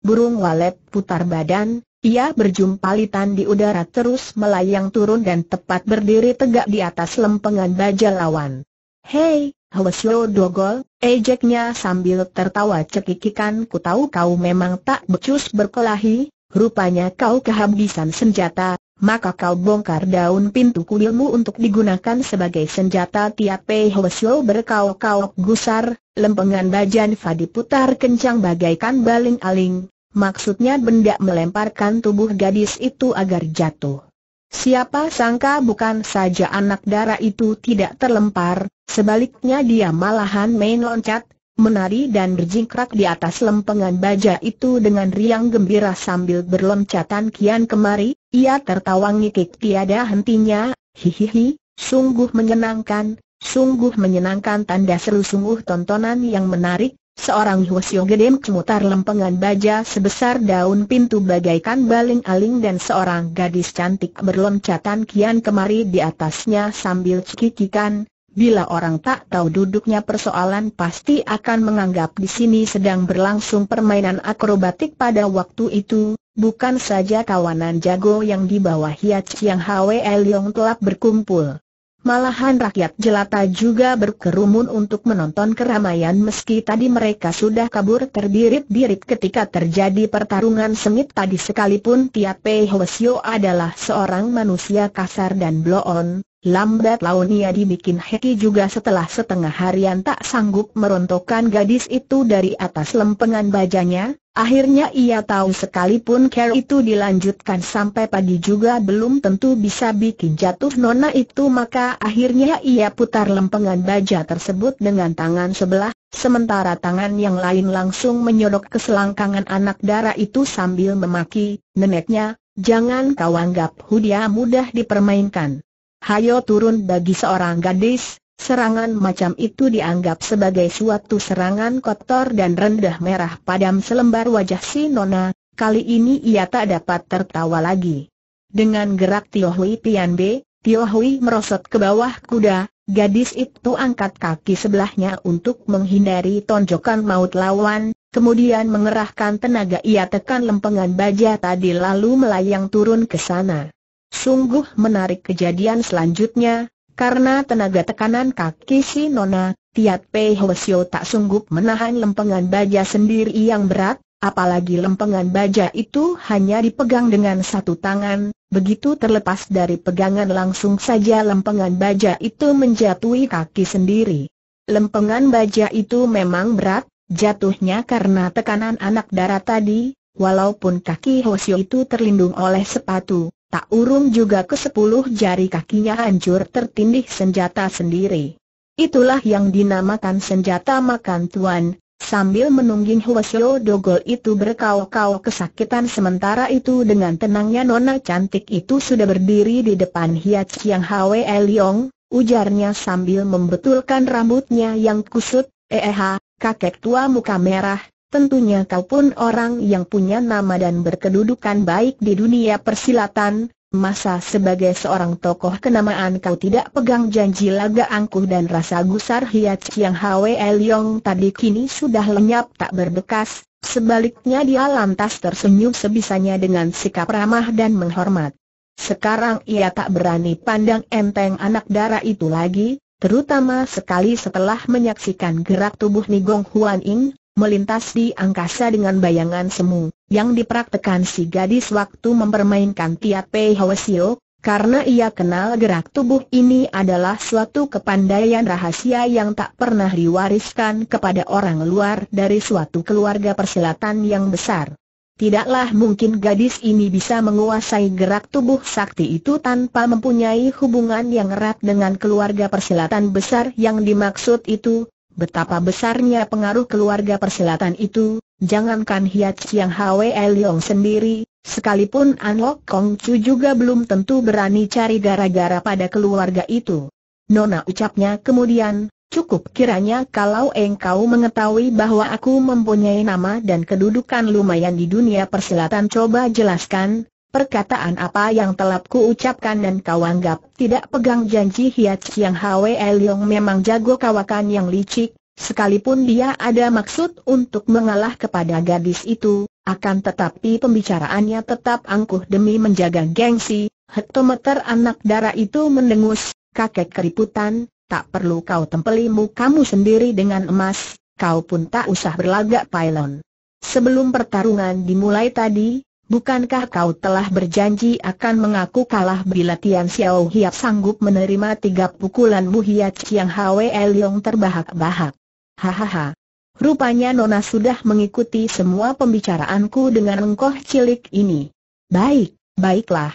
Speaker 1: burung walet putar badan, ia berjumpa litan di udara terus melayang turun dan tepat berdiri tegak di atas lempengan baja lawan. Hei, Hwasyo Dogol, ejeknya sambil tertawa cekikikan ku tahu kau memang tak becus berkelahi, rupanya kau kehabisan senjata, maka kau bongkar daun pintu kuilmu untuk digunakan sebagai senjata tiap Hwasyo berkau-kau, gusar, lempengan baja Fadi putar kencang bagaikan baling-aling, Maksudnya benda melemparkan tubuh gadis itu agar jatuh. Siapa sangka bukan saja anak darah itu tidak terlempar, sebaliknya dia malahan main loncat, menari dan berjingkrak di atas lempengan baja itu dengan riang gembira sambil berloncatan kian kemari, ia tertawa ngikik tiada hentinya, hihihi, sungguh menyenangkan, sungguh menyenangkan tanda seru sungguh tontonan yang menarik, Seorang Hwasyo gedem memutar lempengan baja sebesar daun pintu bagaikan baling-aling dan seorang gadis cantik berloncatan kian kemari di atasnya sambil cekikikan, bila orang tak tahu duduknya persoalan pasti akan menganggap di sini sedang berlangsung permainan akrobatik pada waktu itu, bukan saja kawanan jago yang di bawah Hiat Chiang Hwe Leong telah berkumpul. Malahan rakyat jelata juga berkerumun untuk menonton keramaian meski tadi mereka sudah kabur terbirit-birit ketika terjadi pertarungan sengit tadi sekalipun Tia Pei Hwesio adalah seorang manusia kasar dan bloon, Lambat laun ia dibikin heki juga setelah setengah harian tak sanggup merontokkan gadis itu dari atas lempengan bajanya, akhirnya ia tahu sekalipun care itu dilanjutkan sampai pagi juga belum tentu bisa bikin jatuh nona itu maka akhirnya ia putar lempengan baja tersebut dengan tangan sebelah, sementara tangan yang lain langsung menyodok ke selangkangan anak darah itu sambil memaki, neneknya, jangan kau anggap hudia mudah dipermainkan hayo turun bagi seorang gadis, serangan macam itu dianggap sebagai suatu serangan kotor dan rendah merah padam selembar wajah si Nona, kali ini ia tak dapat tertawa lagi. Dengan gerak Tio Hui Pian B, Tio Hui merosot ke bawah kuda, gadis itu angkat kaki sebelahnya untuk menghindari tonjokan maut lawan, kemudian mengerahkan tenaga ia tekan lempengan baja tadi lalu melayang turun ke sana. Sungguh menarik kejadian selanjutnya, karena tenaga tekanan kaki si Nona, Tiat Pei Hwasyo tak sungguh menahan lempengan baja sendiri yang berat, apalagi lempengan baja itu hanya dipegang dengan satu tangan, begitu terlepas dari pegangan langsung saja lempengan baja itu menjatuhi kaki sendiri. Lempengan baja itu memang berat, jatuhnya karena tekanan anak darah tadi, walaupun kaki Hwasyo itu terlindung oleh sepatu. Tak urung juga ke sepuluh jari kakinya hancur tertindih senjata sendiri. Itulah yang dinamakan senjata makan tuan, sambil menungging Huasyo Dogol itu berkau-kau kesakitan sementara itu dengan tenangnya nona cantik itu sudah berdiri di depan Hiat Chiang Hwe Liong, ujarnya sambil membetulkan rambutnya yang kusut, eh, eh kakek tua muka merah, Tentunya kau pun orang yang punya nama dan berkedudukan baik di dunia persilatan, masa sebagai seorang tokoh kenamaan kau tidak pegang janji laga angkuh dan rasa gusar hiat yang Hwe Yong tadi kini sudah lenyap tak berbekas, sebaliknya dia lantas tersenyum sebisanya dengan sikap ramah dan menghormat. Sekarang ia tak berani pandang enteng anak darah itu lagi, Terutama sekali setelah menyaksikan gerak tubuh Nigong Huan Ying melintas di angkasa dengan bayangan semu, yang dipraktekan si gadis waktu mempermainkan Tia Pei Hwasio, karena ia kenal gerak tubuh ini adalah suatu kepandaian rahasia yang tak pernah diwariskan kepada orang luar dari suatu keluarga persilatan yang besar. Tidaklah mungkin gadis ini bisa menguasai gerak tubuh sakti itu tanpa mempunyai hubungan yang erat dengan keluarga persilatan besar yang dimaksud itu, betapa besarnya pengaruh keluarga perselatan itu, jangankan Hiat Chiang Hwe Leong sendiri, sekalipun An Lok Kong Chu juga belum tentu berani cari gara-gara pada keluarga itu. Nona ucapnya kemudian, Cukup kiranya kalau engkau mengetahui bahwa aku mempunyai nama dan kedudukan lumayan di dunia perselatan, coba jelaskan, Perkataan apa yang telah ku ucapkan dan kau anggap tidak pegang janji Hiat Yang Hwe Leong memang jago kawakan yang licik, sekalipun dia ada maksud untuk mengalah kepada gadis itu, akan tetapi pembicaraannya tetap angkuh demi menjaga gengsi, hektometer anak darah itu mendengus, kakek keriputan, tak perlu kau tempelimu kamu sendiri dengan emas, kau pun tak usah berlagak pailon. Sebelum pertarungan dimulai tadi, Bukankah kau telah berjanji akan mengaku kalah bila Tian Xiao Hiap sanggup menerima tiga pukulan Muhia Chiang Hwe Leong terbahak-bahak? Hahaha. Rupanya Nona sudah mengikuti semua pembicaraanku dengan engkoh cilik ini. Baik, baiklah.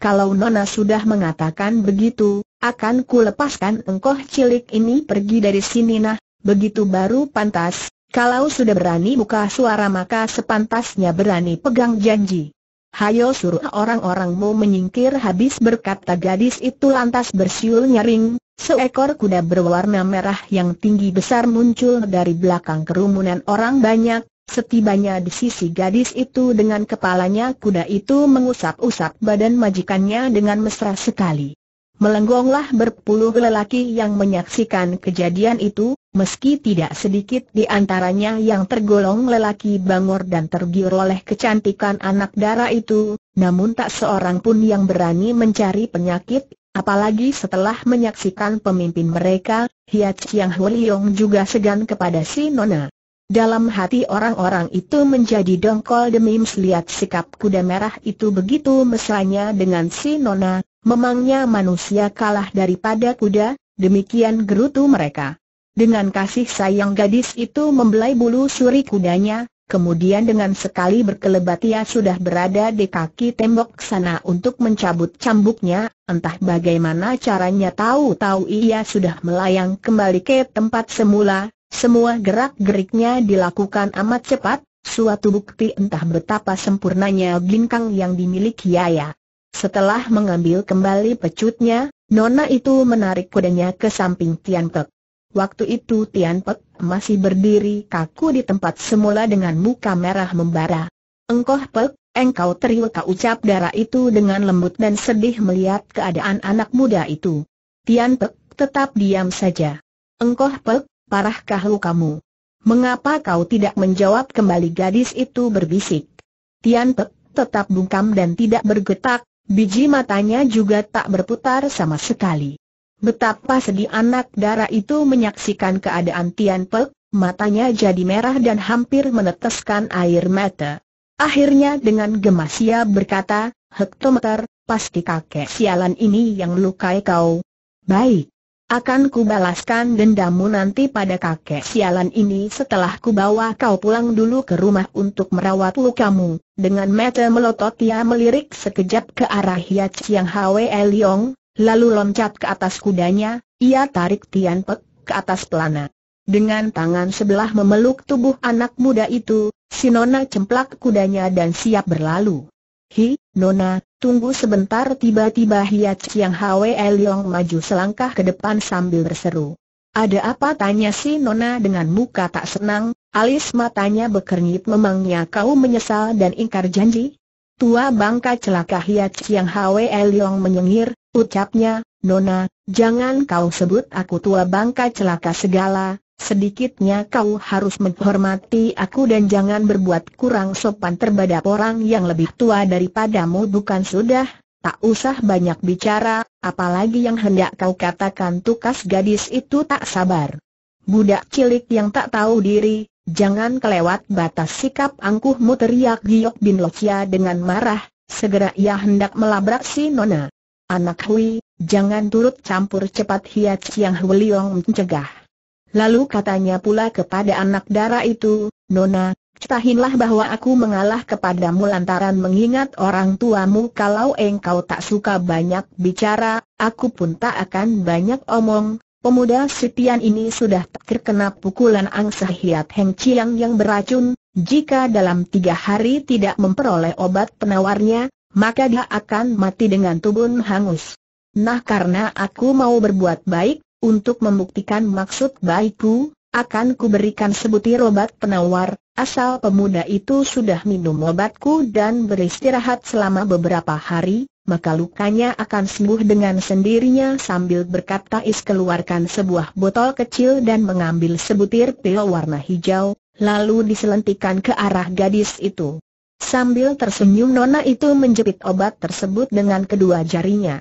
Speaker 1: Kalau Nona sudah mengatakan begitu, akan ku lepaskan engkoh cilik ini pergi dari sini nah, begitu baru pantas, kalau sudah berani buka suara maka sepantasnya berani pegang janji. Hayo suruh orang-orangmu menyingkir habis berkata gadis itu lantas bersiul nyaring, seekor kuda berwarna merah yang tinggi besar muncul dari belakang kerumunan orang banyak, setibanya di sisi gadis itu dengan kepalanya kuda itu mengusap-usap badan majikannya dengan mesra sekali. Melenggonglah berpuluh lelaki yang menyaksikan kejadian itu, meski tidak sedikit di antaranya yang tergolong lelaki bangor dan tergiur oleh kecantikan anak dara itu, namun tak seorang pun yang berani mencari penyakit, apalagi setelah menyaksikan pemimpin mereka, Hiat Chiang Huliong juga segan kepada si Nona. Dalam hati orang-orang itu menjadi dongkol demi melihat sikap kuda merah itu begitu mesranya dengan si Nona, memangnya manusia kalah daripada kuda, demikian gerutu mereka. Dengan kasih sayang gadis itu membelai bulu suri kudanya, kemudian dengan sekali berkelebat ia sudah berada di kaki tembok sana untuk mencabut cambuknya, entah bagaimana caranya tahu-tahu ia sudah melayang kembali ke tempat semula, semua gerak-geriknya dilakukan amat cepat, suatu bukti entah betapa sempurnanya ginkang yang dimiliki Yaya. Setelah mengambil kembali pecutnya, Nona itu menarik kudanya ke samping Tian Pek. Waktu itu Tian Pek masih berdiri kaku di tempat semula dengan muka merah membara. Engkoh Pek, engkau teriuka ucap darah itu dengan lembut dan sedih melihat keadaan anak muda itu. Tian Pek tetap diam saja. Engkoh Pek, parahkah lukamu? Mengapa kau tidak menjawab kembali gadis itu berbisik? Tian Pek tetap bungkam dan tidak bergetak, biji matanya juga tak berputar sama sekali. Betapa sedih anak dara itu menyaksikan keadaan Tian Pek, matanya jadi merah dan hampir meneteskan air mata. Akhirnya dengan gemas ia berkata, Hektometer, pasti kakek sialan ini yang melukai kau. Baik, akan kubalaskan dendammu nanti pada kakek sialan ini setelah kubawa kau pulang dulu ke rumah untuk merawat lukamu. Dengan mata melotot ia melirik sekejap ke arah Hiat Chiang Hwe Liong, lalu loncat ke atas kudanya, ia tarik Tian Pek ke atas pelana. Dengan tangan sebelah memeluk tubuh anak muda itu, Sinona cemplak kudanya dan siap berlalu. Hi, Nona, tunggu sebentar tiba-tiba Hiat Chiang Hwe Leong maju selangkah ke depan sambil berseru. Ada apa tanya si Nona dengan muka tak senang, alis matanya berkernyit memangnya kau menyesal dan ingkar janji? Tua bangka celaka Hiat Chiang Hwe Leong menyengir, ucapnya, Nona, jangan kau sebut aku tua bangka celaka segala, Sedikitnya kau harus menghormati aku dan jangan berbuat kurang sopan terhadap orang yang lebih tua daripadamu bukan sudah? Tak usah banyak bicara, apalagi yang hendak kau katakan tukas gadis itu tak sabar. Budak cilik yang tak tahu diri, jangan kelewat batas sikap angkuhmu teriak Giok Bin Lochia dengan marah, segera ia hendak melabrak si Nona. Anak Hui, jangan turut campur cepat Hiat Chiang Huliong mencegah. Lalu katanya pula kepada anak dara itu, Nona, Cetahinlah bahwa aku mengalah kepadamu lantaran mengingat orang tuamu kalau engkau tak suka banyak bicara, aku pun tak akan banyak omong. Pemuda Sitian ini sudah terkena pukulan angsa hiat Heng Chiang yang beracun, jika dalam tiga hari tidak memperoleh obat penawarnya, maka dia akan mati dengan tubuh hangus. Nah karena aku mau berbuat baik, untuk membuktikan maksud baikku, akan kuberikan sebutir obat penawar, asal pemuda itu sudah minum obatku dan beristirahat selama beberapa hari, maka lukanya akan sembuh dengan sendirinya sambil berkata Is keluarkan sebuah botol kecil dan mengambil sebutir pil warna hijau, lalu diselentikan ke arah gadis itu. Sambil tersenyum Nona itu menjepit obat tersebut dengan kedua jarinya.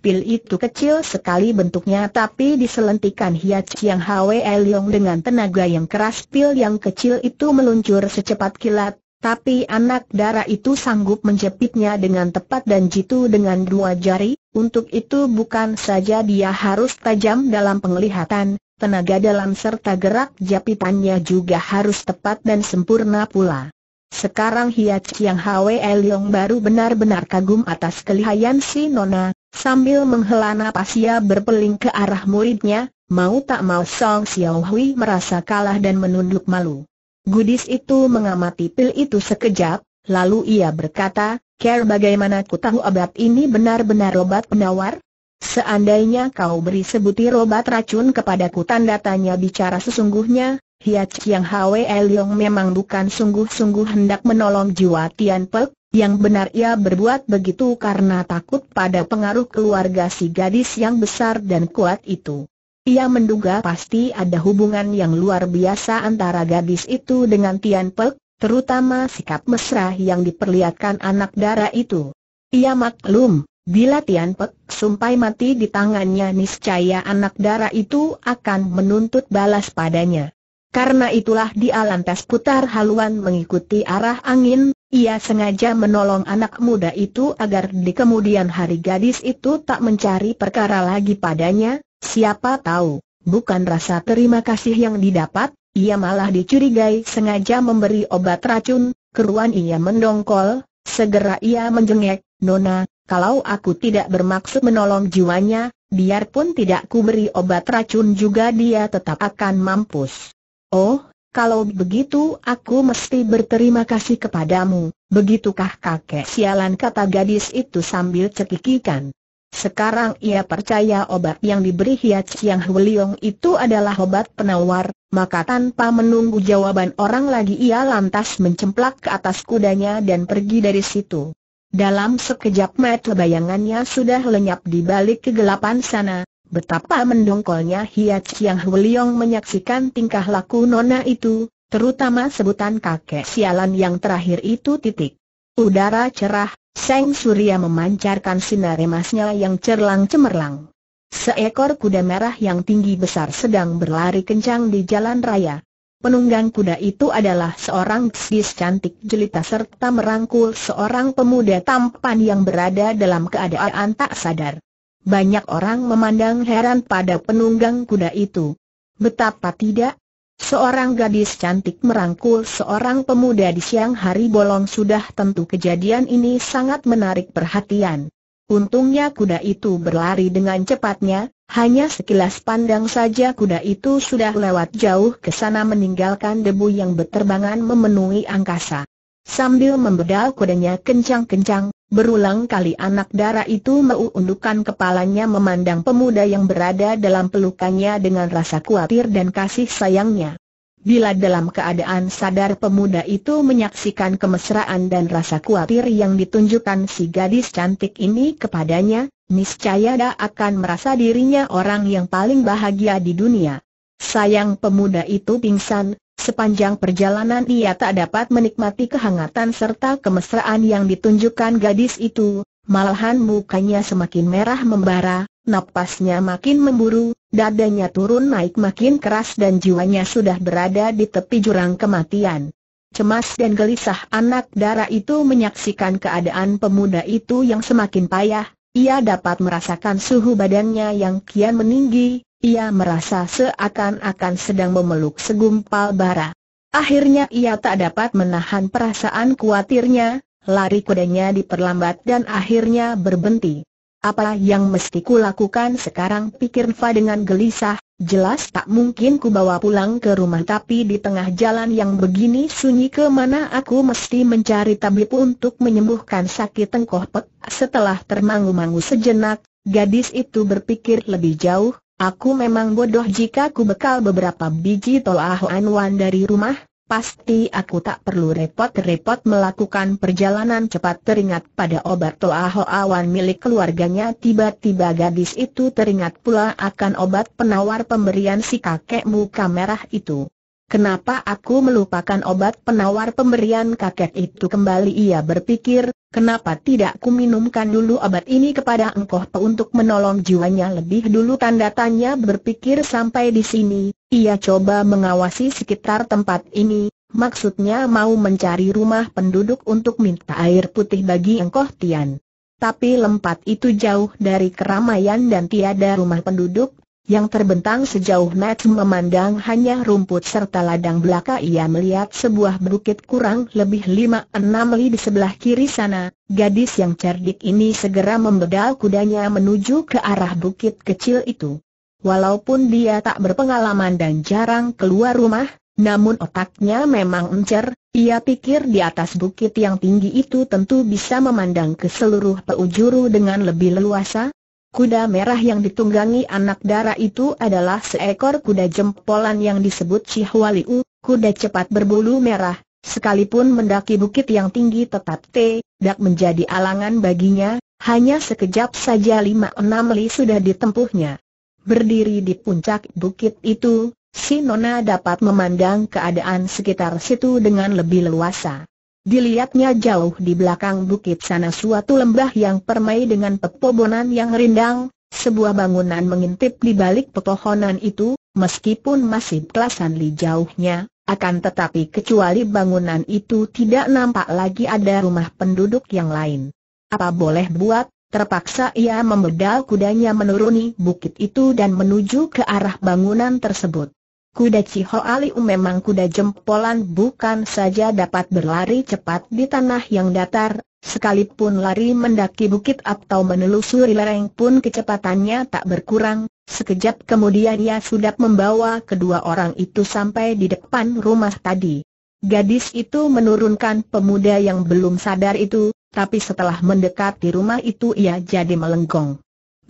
Speaker 1: Pil itu kecil sekali bentuknya tapi diselentikan Hiat Chiang Hwe Leong dengan tenaga yang keras pil yang kecil itu meluncur secepat kilat, tapi anak darah itu sanggup menjepitnya dengan tepat dan jitu dengan dua jari, untuk itu bukan saja dia harus tajam dalam penglihatan, tenaga dalam serta gerak jepitannya juga harus tepat dan sempurna pula. Sekarang Hiat Chiang Hwe Leong baru benar-benar kagum atas kelihayan si Nona, Sambil menghela napas ia berpeling ke arah muridnya, mau tak mau Song Xiaohui merasa kalah dan menunduk malu. Gudis itu mengamati pil itu sekejap, lalu ia berkata, Care bagaimana ku tahu obat ini benar-benar obat penawar? Seandainya kau beri sebutir obat racun kepadaku tanda tanya bicara sesungguhnya, Hiat Chiang Hwe Leong memang bukan sungguh-sungguh hendak menolong jiwa Tian Pek, yang benar ia berbuat begitu karena takut pada pengaruh keluarga si gadis yang besar dan kuat itu. Ia menduga pasti ada hubungan yang luar biasa antara gadis itu dengan Tian Pek, terutama sikap mesra yang diperlihatkan anak dara itu. Ia maklum, bila Tian Pek sumpai mati di tangannya niscaya anak dara itu akan menuntut balas padanya. Karena itulah dia lantas putar haluan mengikuti arah angin, ia sengaja menolong anak muda itu agar di kemudian hari gadis itu tak mencari perkara lagi padanya, siapa tahu, bukan rasa terima kasih yang didapat, ia malah dicurigai sengaja memberi obat racun, keruan ia mendongkol, segera ia menjengek, Nona, kalau aku tidak bermaksud menolong jiwanya, biarpun tidak ku beri obat racun juga dia tetap akan mampus. Oh, kalau begitu aku mesti berterima kasih kepadamu, begitukah kakek sialan kata gadis itu sambil cekikikan. Sekarang ia percaya obat yang diberi Hiat Yang Huliong itu adalah obat penawar, maka tanpa menunggu jawaban orang lagi ia lantas mencemplak ke atas kudanya dan pergi dari situ. Dalam sekejap mata bayangannya sudah lenyap di balik kegelapan sana, Betapa mendongkolnya Hiat Chiang Huliong menyaksikan tingkah laku nona itu, terutama sebutan kakek sialan yang terakhir itu titik. Udara cerah, Seng Surya memancarkan sinar emasnya yang cerlang cemerlang. Seekor kuda merah yang tinggi besar sedang berlari kencang di jalan raya. Penunggang kuda itu adalah seorang gadis cantik jelita serta merangkul seorang pemuda tampan yang berada dalam keadaan tak sadar. Banyak orang memandang heran pada penunggang kuda itu. Betapa tidak? Seorang gadis cantik merangkul seorang pemuda di siang hari bolong sudah tentu kejadian ini sangat menarik perhatian. Untungnya kuda itu berlari dengan cepatnya, hanya sekilas pandang saja kuda itu sudah lewat jauh ke sana meninggalkan debu yang berterbangan memenuhi angkasa. Sambil membedal kudanya kencang-kencang, Berulang kali anak darah itu mengundukkan kepalanya memandang pemuda yang berada dalam pelukannya dengan rasa khawatir dan kasih sayangnya. Bila dalam keadaan sadar pemuda itu menyaksikan kemesraan dan rasa khawatir yang ditunjukkan si gadis cantik ini kepadanya, niscaya dia akan merasa dirinya orang yang paling bahagia di dunia. Sayang pemuda itu pingsan, Sepanjang perjalanan ia tak dapat menikmati kehangatan serta kemesraan yang ditunjukkan gadis itu, malahan mukanya semakin merah membara, napasnya makin memburu, dadanya turun naik makin keras dan jiwanya sudah berada di tepi jurang kematian. Cemas dan gelisah anak darah itu menyaksikan keadaan pemuda itu yang semakin payah, ia dapat merasakan suhu badannya yang kian meninggi, ia merasa seakan-akan sedang memeluk segumpal bara. Akhirnya ia tak dapat menahan perasaan kuatirnya, lari kudanya diperlambat dan akhirnya berhenti. Apa yang mesti kulakukan sekarang pikir Fa dengan gelisah, jelas tak mungkin ku bawa pulang ke rumah tapi di tengah jalan yang begini sunyi ke mana aku mesti mencari tabib untuk menyembuhkan sakit pek. Setelah termangu-mangu sejenak, gadis itu berpikir lebih jauh, Aku memang bodoh jika ku bekal beberapa biji tolah anwan dari rumah, pasti aku tak perlu repot-repot melakukan perjalanan cepat teringat pada obat tolah awan milik keluarganya tiba-tiba gadis itu teringat pula akan obat penawar pemberian si kakekmu merah itu. Kenapa aku melupakan obat penawar pemberian kakek itu kembali ia berpikir, kenapa tidak ku minumkan dulu obat ini kepada engkau untuk menolong jiwanya lebih dulu tanda tanya berpikir sampai di sini, ia coba mengawasi sekitar tempat ini, maksudnya mau mencari rumah penduduk untuk minta air putih bagi Engkoh Tian. Tapi lempat itu jauh dari keramaian dan tiada rumah penduduk, yang terbentang sejauh mata memandang hanya rumput serta ladang belaka ia melihat sebuah bukit kurang lebih lima enam li di sebelah kiri sana. Gadis yang cerdik ini segera membedal kudanya menuju ke arah bukit kecil itu. Walaupun dia tak berpengalaman dan jarang keluar rumah, namun otaknya memang encer, ia pikir di atas bukit yang tinggi itu tentu bisa memandang ke seluruh peujuru dengan lebih leluasa, Kuda merah yang ditunggangi anak dara itu adalah seekor kuda jempolan yang disebut Cihwaliu, kuda cepat berbulu merah, sekalipun mendaki bukit yang tinggi tetap tidak menjadi alangan baginya, hanya sekejap saja lima enam li sudah ditempuhnya. Berdiri di puncak bukit itu, si Nona dapat memandang keadaan sekitar situ dengan lebih leluasa. Dilihatnya jauh di belakang bukit sana suatu lembah yang permai dengan pepohonan yang rindang, sebuah bangunan mengintip di balik pepohonan itu, meskipun masih kelasan li jauhnya, akan tetapi kecuali bangunan itu tidak nampak lagi ada rumah penduduk yang lain. Apa boleh buat, terpaksa ia membedal kudanya menuruni bukit itu dan menuju ke arah bangunan tersebut. Kuda Ciho Aliu memang kuda jempolan bukan saja dapat berlari cepat di tanah yang datar, sekalipun lari mendaki bukit atau menelusuri lereng pun kecepatannya tak berkurang, sekejap kemudian ia sudah membawa kedua orang itu sampai di depan rumah tadi. Gadis itu menurunkan pemuda yang belum sadar itu, tapi setelah mendekat di rumah itu ia jadi melengkung.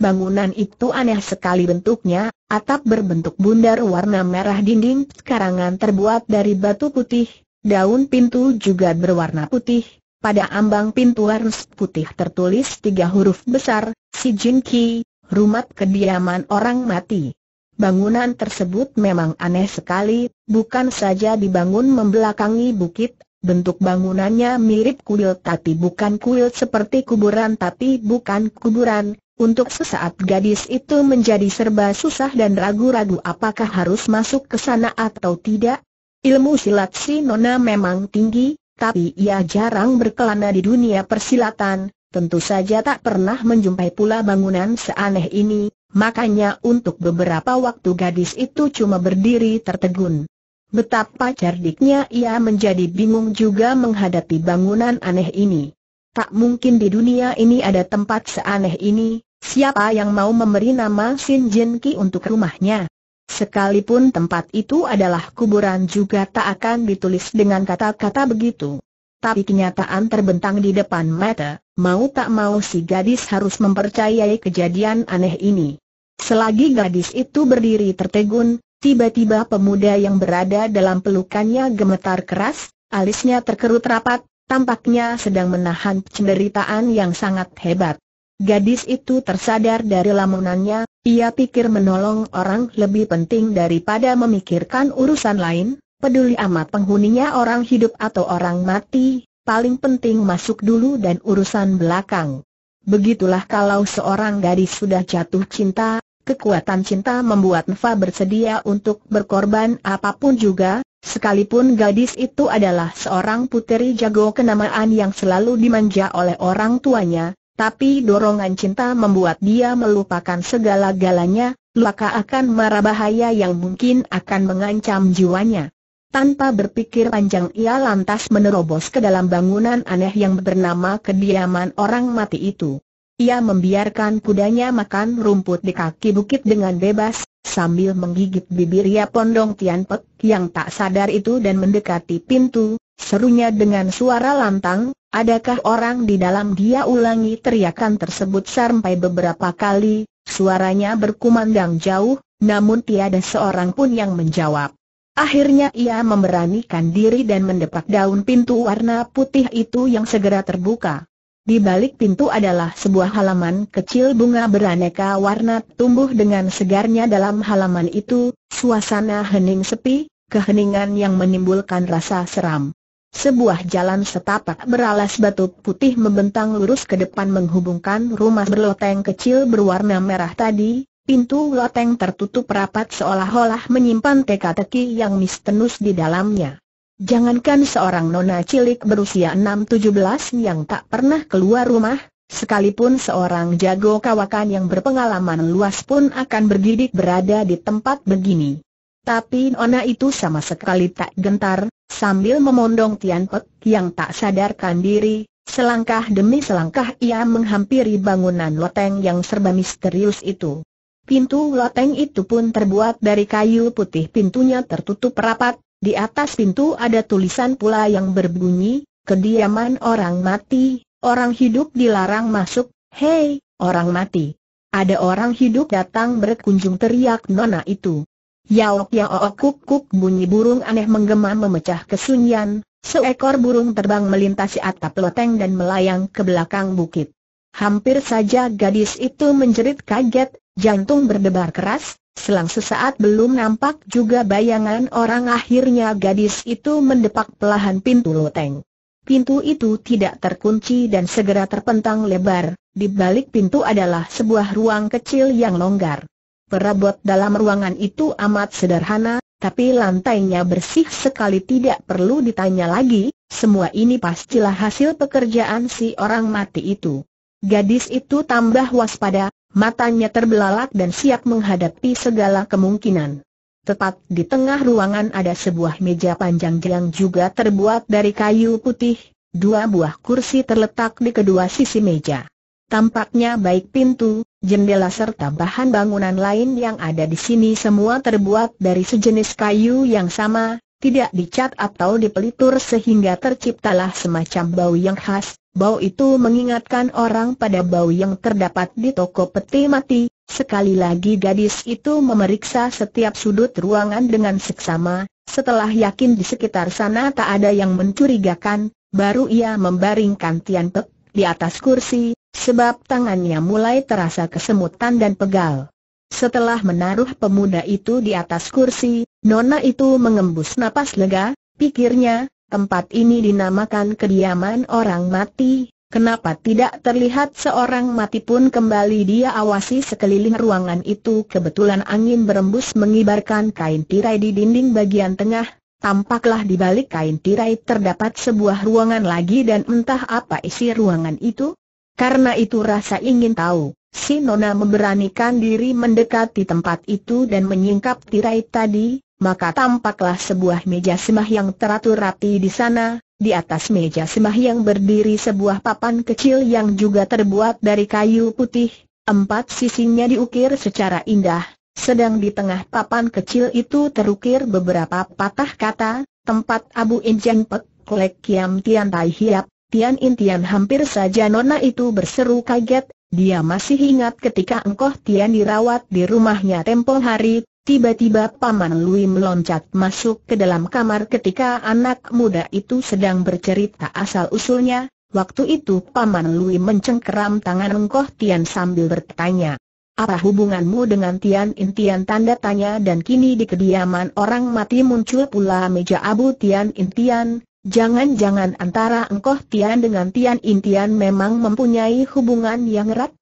Speaker 1: Bangunan itu aneh sekali bentuknya, atap berbentuk bundar warna merah dinding karangan terbuat dari batu putih, daun pintu juga berwarna putih, pada ambang pintu harus putih tertulis tiga huruf besar, Si Jin Ki, rumah kediaman orang mati. Bangunan tersebut memang aneh sekali, bukan saja dibangun membelakangi bukit, bentuk bangunannya mirip kuil tapi bukan kuil seperti kuburan tapi bukan kuburan, untuk sesaat gadis itu menjadi serba susah dan ragu-ragu apakah harus masuk ke sana atau tidak. Ilmu silat si Nona memang tinggi, tapi ia jarang berkelana di dunia persilatan, tentu saja tak pernah menjumpai pula bangunan seaneh ini, makanya untuk beberapa waktu gadis itu cuma berdiri tertegun. Betapa cerdiknya ia menjadi bingung juga menghadapi bangunan aneh ini. Tak mungkin di dunia ini ada tempat seaneh ini, Siapa yang mau memberi nama Sin Jin Ki untuk rumahnya? Sekalipun tempat itu adalah kuburan juga tak akan ditulis dengan kata-kata begitu. Tapi kenyataan terbentang di depan mata, mau tak mau si gadis harus mempercayai kejadian aneh ini. Selagi gadis itu berdiri tertegun, tiba-tiba pemuda yang berada dalam pelukannya gemetar keras, alisnya terkerut rapat, tampaknya sedang menahan penderitaan yang sangat hebat. Gadis itu tersadar dari lamunannya, ia pikir menolong orang lebih penting daripada memikirkan urusan lain, peduli amat penghuninya orang hidup atau orang mati, paling penting masuk dulu dan urusan belakang. Begitulah kalau seorang gadis sudah jatuh cinta, kekuatan cinta membuat Nfa bersedia untuk berkorban apapun juga, sekalipun gadis itu adalah seorang puteri jago kenamaan yang selalu dimanja oleh orang tuanya, tapi dorongan cinta membuat dia melupakan segala galanya, luka akan marah bahaya yang mungkin akan mengancam jiwanya. Tanpa berpikir panjang ia lantas menerobos ke dalam bangunan aneh yang bernama kediaman orang mati itu. Ia membiarkan kudanya makan rumput di kaki bukit dengan bebas, sambil menggigit bibir ia pondong Tian Pek yang tak sadar itu dan mendekati pintu, Serunya dengan suara lantang, adakah orang di dalam dia ulangi teriakan tersebut sampai beberapa kali, suaranya berkumandang jauh, namun tiada seorang pun yang menjawab. Akhirnya ia memberanikan diri dan mendepak daun pintu warna putih itu yang segera terbuka. Di balik pintu adalah sebuah halaman kecil bunga beraneka warna tumbuh dengan segarnya dalam halaman itu, suasana hening sepi, keheningan yang menimbulkan rasa seram. Sebuah jalan setapak beralas batu putih membentang lurus ke depan menghubungkan rumah berloteng kecil berwarna merah tadi, pintu loteng tertutup rapat seolah-olah menyimpan teka-teki yang misterius di dalamnya. Jangankan seorang nona cilik berusia 6-17 yang tak pernah keluar rumah, sekalipun seorang jago kawakan yang berpengalaman luas pun akan bergidik berada di tempat begini. Tapi Nona itu sama sekali tak gentar, sambil memondong Tian Pek yang tak sadarkan diri, selangkah demi selangkah ia menghampiri bangunan loteng yang serba misterius itu. Pintu loteng itu pun terbuat dari kayu putih pintunya tertutup rapat, di atas pintu ada tulisan pula yang berbunyi, kediaman orang mati, orang hidup dilarang masuk, hei, orang mati. Ada orang hidup datang berkunjung teriak Nona itu. Yaok yaok kuk kuk bunyi burung aneh menggema memecah kesunyian, seekor burung terbang melintasi atap loteng dan melayang ke belakang bukit. Hampir saja gadis itu menjerit kaget, jantung berdebar keras, selang sesaat belum nampak juga bayangan orang akhirnya gadis itu mendepak pelahan pintu loteng. Pintu itu tidak terkunci dan segera terpentang lebar, di balik pintu adalah sebuah ruang kecil yang longgar. Perabot dalam ruangan itu amat sederhana, tapi lantainya bersih sekali tidak perlu ditanya lagi, semua ini pastilah hasil pekerjaan si orang mati itu. Gadis itu tambah waspada, matanya terbelalak dan siap menghadapi segala kemungkinan. Tepat di tengah ruangan ada sebuah meja panjang yang juga terbuat dari kayu putih, dua buah kursi terletak di kedua sisi meja. Tampaknya baik pintu, jendela serta bahan bangunan lain yang ada di sini semua terbuat dari sejenis kayu yang sama, tidak dicat atau dipelitur sehingga terciptalah semacam bau yang khas. Bau itu mengingatkan orang pada bau yang terdapat di toko peti mati. Sekali lagi gadis itu memeriksa setiap sudut ruangan dengan seksama, setelah yakin di sekitar sana tak ada yang mencurigakan, baru ia membaringkan Tian Pek di atas kursi, Sebab tangannya mulai terasa kesemutan dan pegal. Setelah menaruh pemuda itu di atas kursi, Nona itu mengembus napas lega, pikirnya, tempat ini dinamakan kediaman orang mati, Kenapa tidak terlihat seorang mati pun kembali dia awasi sekeliling ruangan itu kebetulan angin berembus mengibarkan kain tirai di dinding bagian tengah, tampaklah di balik kain tirai terdapat sebuah ruangan lagi dan entah apa isi ruangan itu, karena itu rasa ingin tahu, si Nona memberanikan diri mendekati tempat itu dan menyingkap tirai tadi, maka tampaklah sebuah meja semah yang teratur rapi di sana, di atas meja semah yang berdiri sebuah papan kecil yang juga terbuat dari kayu putih, empat sisinya diukir secara indah, sedang di tengah papan kecil itu terukir beberapa patah kata, tempat Abu Injeng Pek Kolek Kiam Tian Tai Hiap, Tian Intian hampir saja nona itu berseru kaget, dia masih ingat ketika engkoh Tian dirawat di rumahnya tempo hari, tiba-tiba Paman Lui meloncat masuk ke dalam kamar ketika anak muda itu sedang bercerita asal-usulnya, Waktu itu Paman Lui mencengkeram tangan Engkoh Tian sambil bertanya. Apa hubunganmu dengan Tian Intian tanda tanya dan kini di kediaman orang mati muncul pula meja abu Tian Intian, Jangan-jangan antara engkau Tian dengan Tian Intian memang mempunyai hubungan yang erat?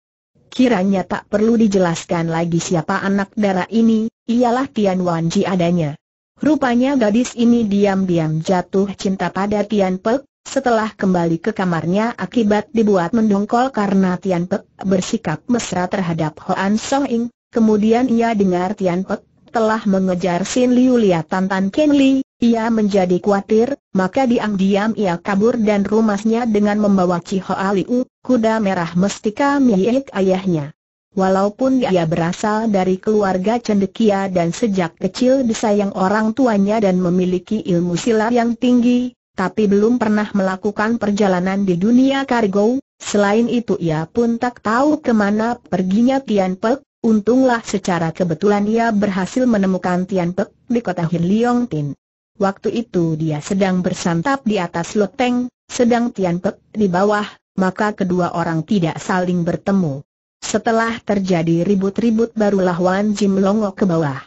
Speaker 1: Kiranya tak perlu dijelaskan lagi siapa anak darah ini, ialah Tian Wanji adanya. Rupanya gadis ini diam-diam jatuh cinta pada Tian Pek, setelah kembali ke kamarnya akibat dibuat mendongkol karena Tian Pek bersikap mesra terhadap Hoan Soing, kemudian ia dengar Tian Pek telah mengejar Sin Liu Liatan Tan Ken Li, ia menjadi kuatir, maka diam-diam ia kabur dan rumahnya dengan membawa Ciho Aliu, kuda merah mestika milik ayahnya. Walaupun ia berasal dari keluarga cendekia dan sejak kecil disayang orang tuanya dan memiliki ilmu silat yang tinggi, tapi belum pernah melakukan perjalanan di dunia kargo, selain itu ia pun tak tahu kemana perginya Tian Pek, untunglah secara kebetulan ia berhasil menemukan Tian Pek di kota Hin Leong Tin. Waktu itu dia sedang bersantap di atas loteng, sedang Tian Pek di bawah, maka kedua orang tidak saling bertemu. Setelah terjadi ribut-ribut barulah Wan Jim Longo ke bawah.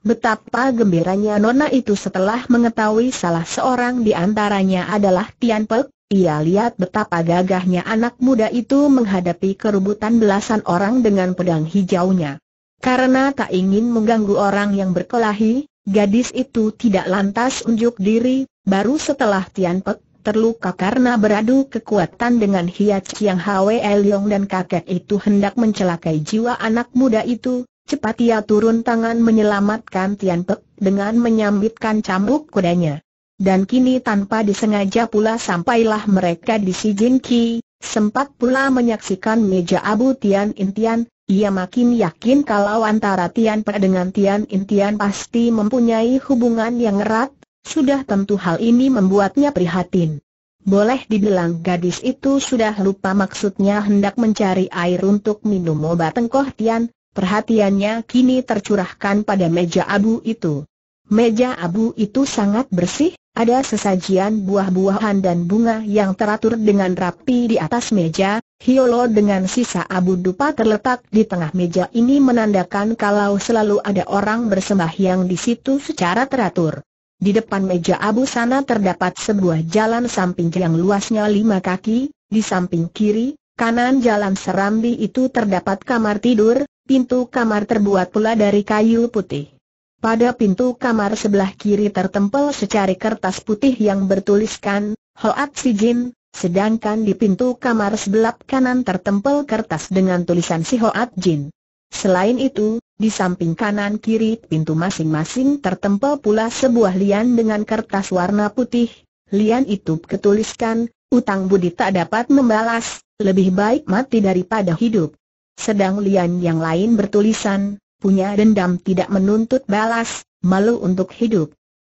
Speaker 1: Betapa gembiranya Nona itu setelah mengetahui salah seorang di antaranya adalah Tian Pek, ia lihat betapa gagahnya anak muda itu menghadapi kerubutan belasan orang dengan pedang hijaunya. Karena tak ingin mengganggu orang yang berkelahi, Gadis itu tidak lantas unjuk diri, baru setelah Tian Pek terluka karena beradu kekuatan dengan Hiat Chiang Hwe Leong dan kakek itu hendak mencelakai jiwa anak muda itu, cepat ia turun tangan menyelamatkan Tian Pek dengan menyambitkan cambuk kudanya. Dan kini tanpa disengaja pula sampailah mereka di Si Jin Ki, sempat pula menyaksikan meja Abu Tian Intian, ia makin yakin kalau antara Tian Pe dengan Tian Intian pasti mempunyai hubungan yang erat, sudah tentu hal ini membuatnya prihatin. Boleh dibilang gadis itu sudah lupa maksudnya hendak mencari air untuk minum obat tengkoh Tian, perhatiannya kini tercurahkan pada meja abu itu. Meja abu itu sangat bersih, ada sesajian buah-buahan dan bunga yang teratur dengan rapi di atas meja, Hiolo dengan sisa abu dupa terletak di tengah meja ini menandakan kalau selalu ada orang bersembahyang di situ secara teratur. Di depan meja abu sana terdapat sebuah jalan samping yang luasnya lima kaki, di samping kiri, kanan jalan serambi itu terdapat kamar tidur, pintu kamar terbuat pula dari kayu putih. Pada pintu kamar sebelah kiri tertempel secari kertas putih yang bertuliskan, Hoat Sijin, Sedangkan di pintu kamar sebelah kanan tertempel kertas dengan tulisan sihoat Jin. Selain itu, di samping kanan kiri pintu masing-masing tertempel pula sebuah lian dengan kertas warna putih. Lian itu ketuliskan, utang budi tak dapat membalas, lebih baik mati daripada hidup. Sedang lian yang lain bertulisan, punya dendam tidak menuntut balas, malu untuk hidup.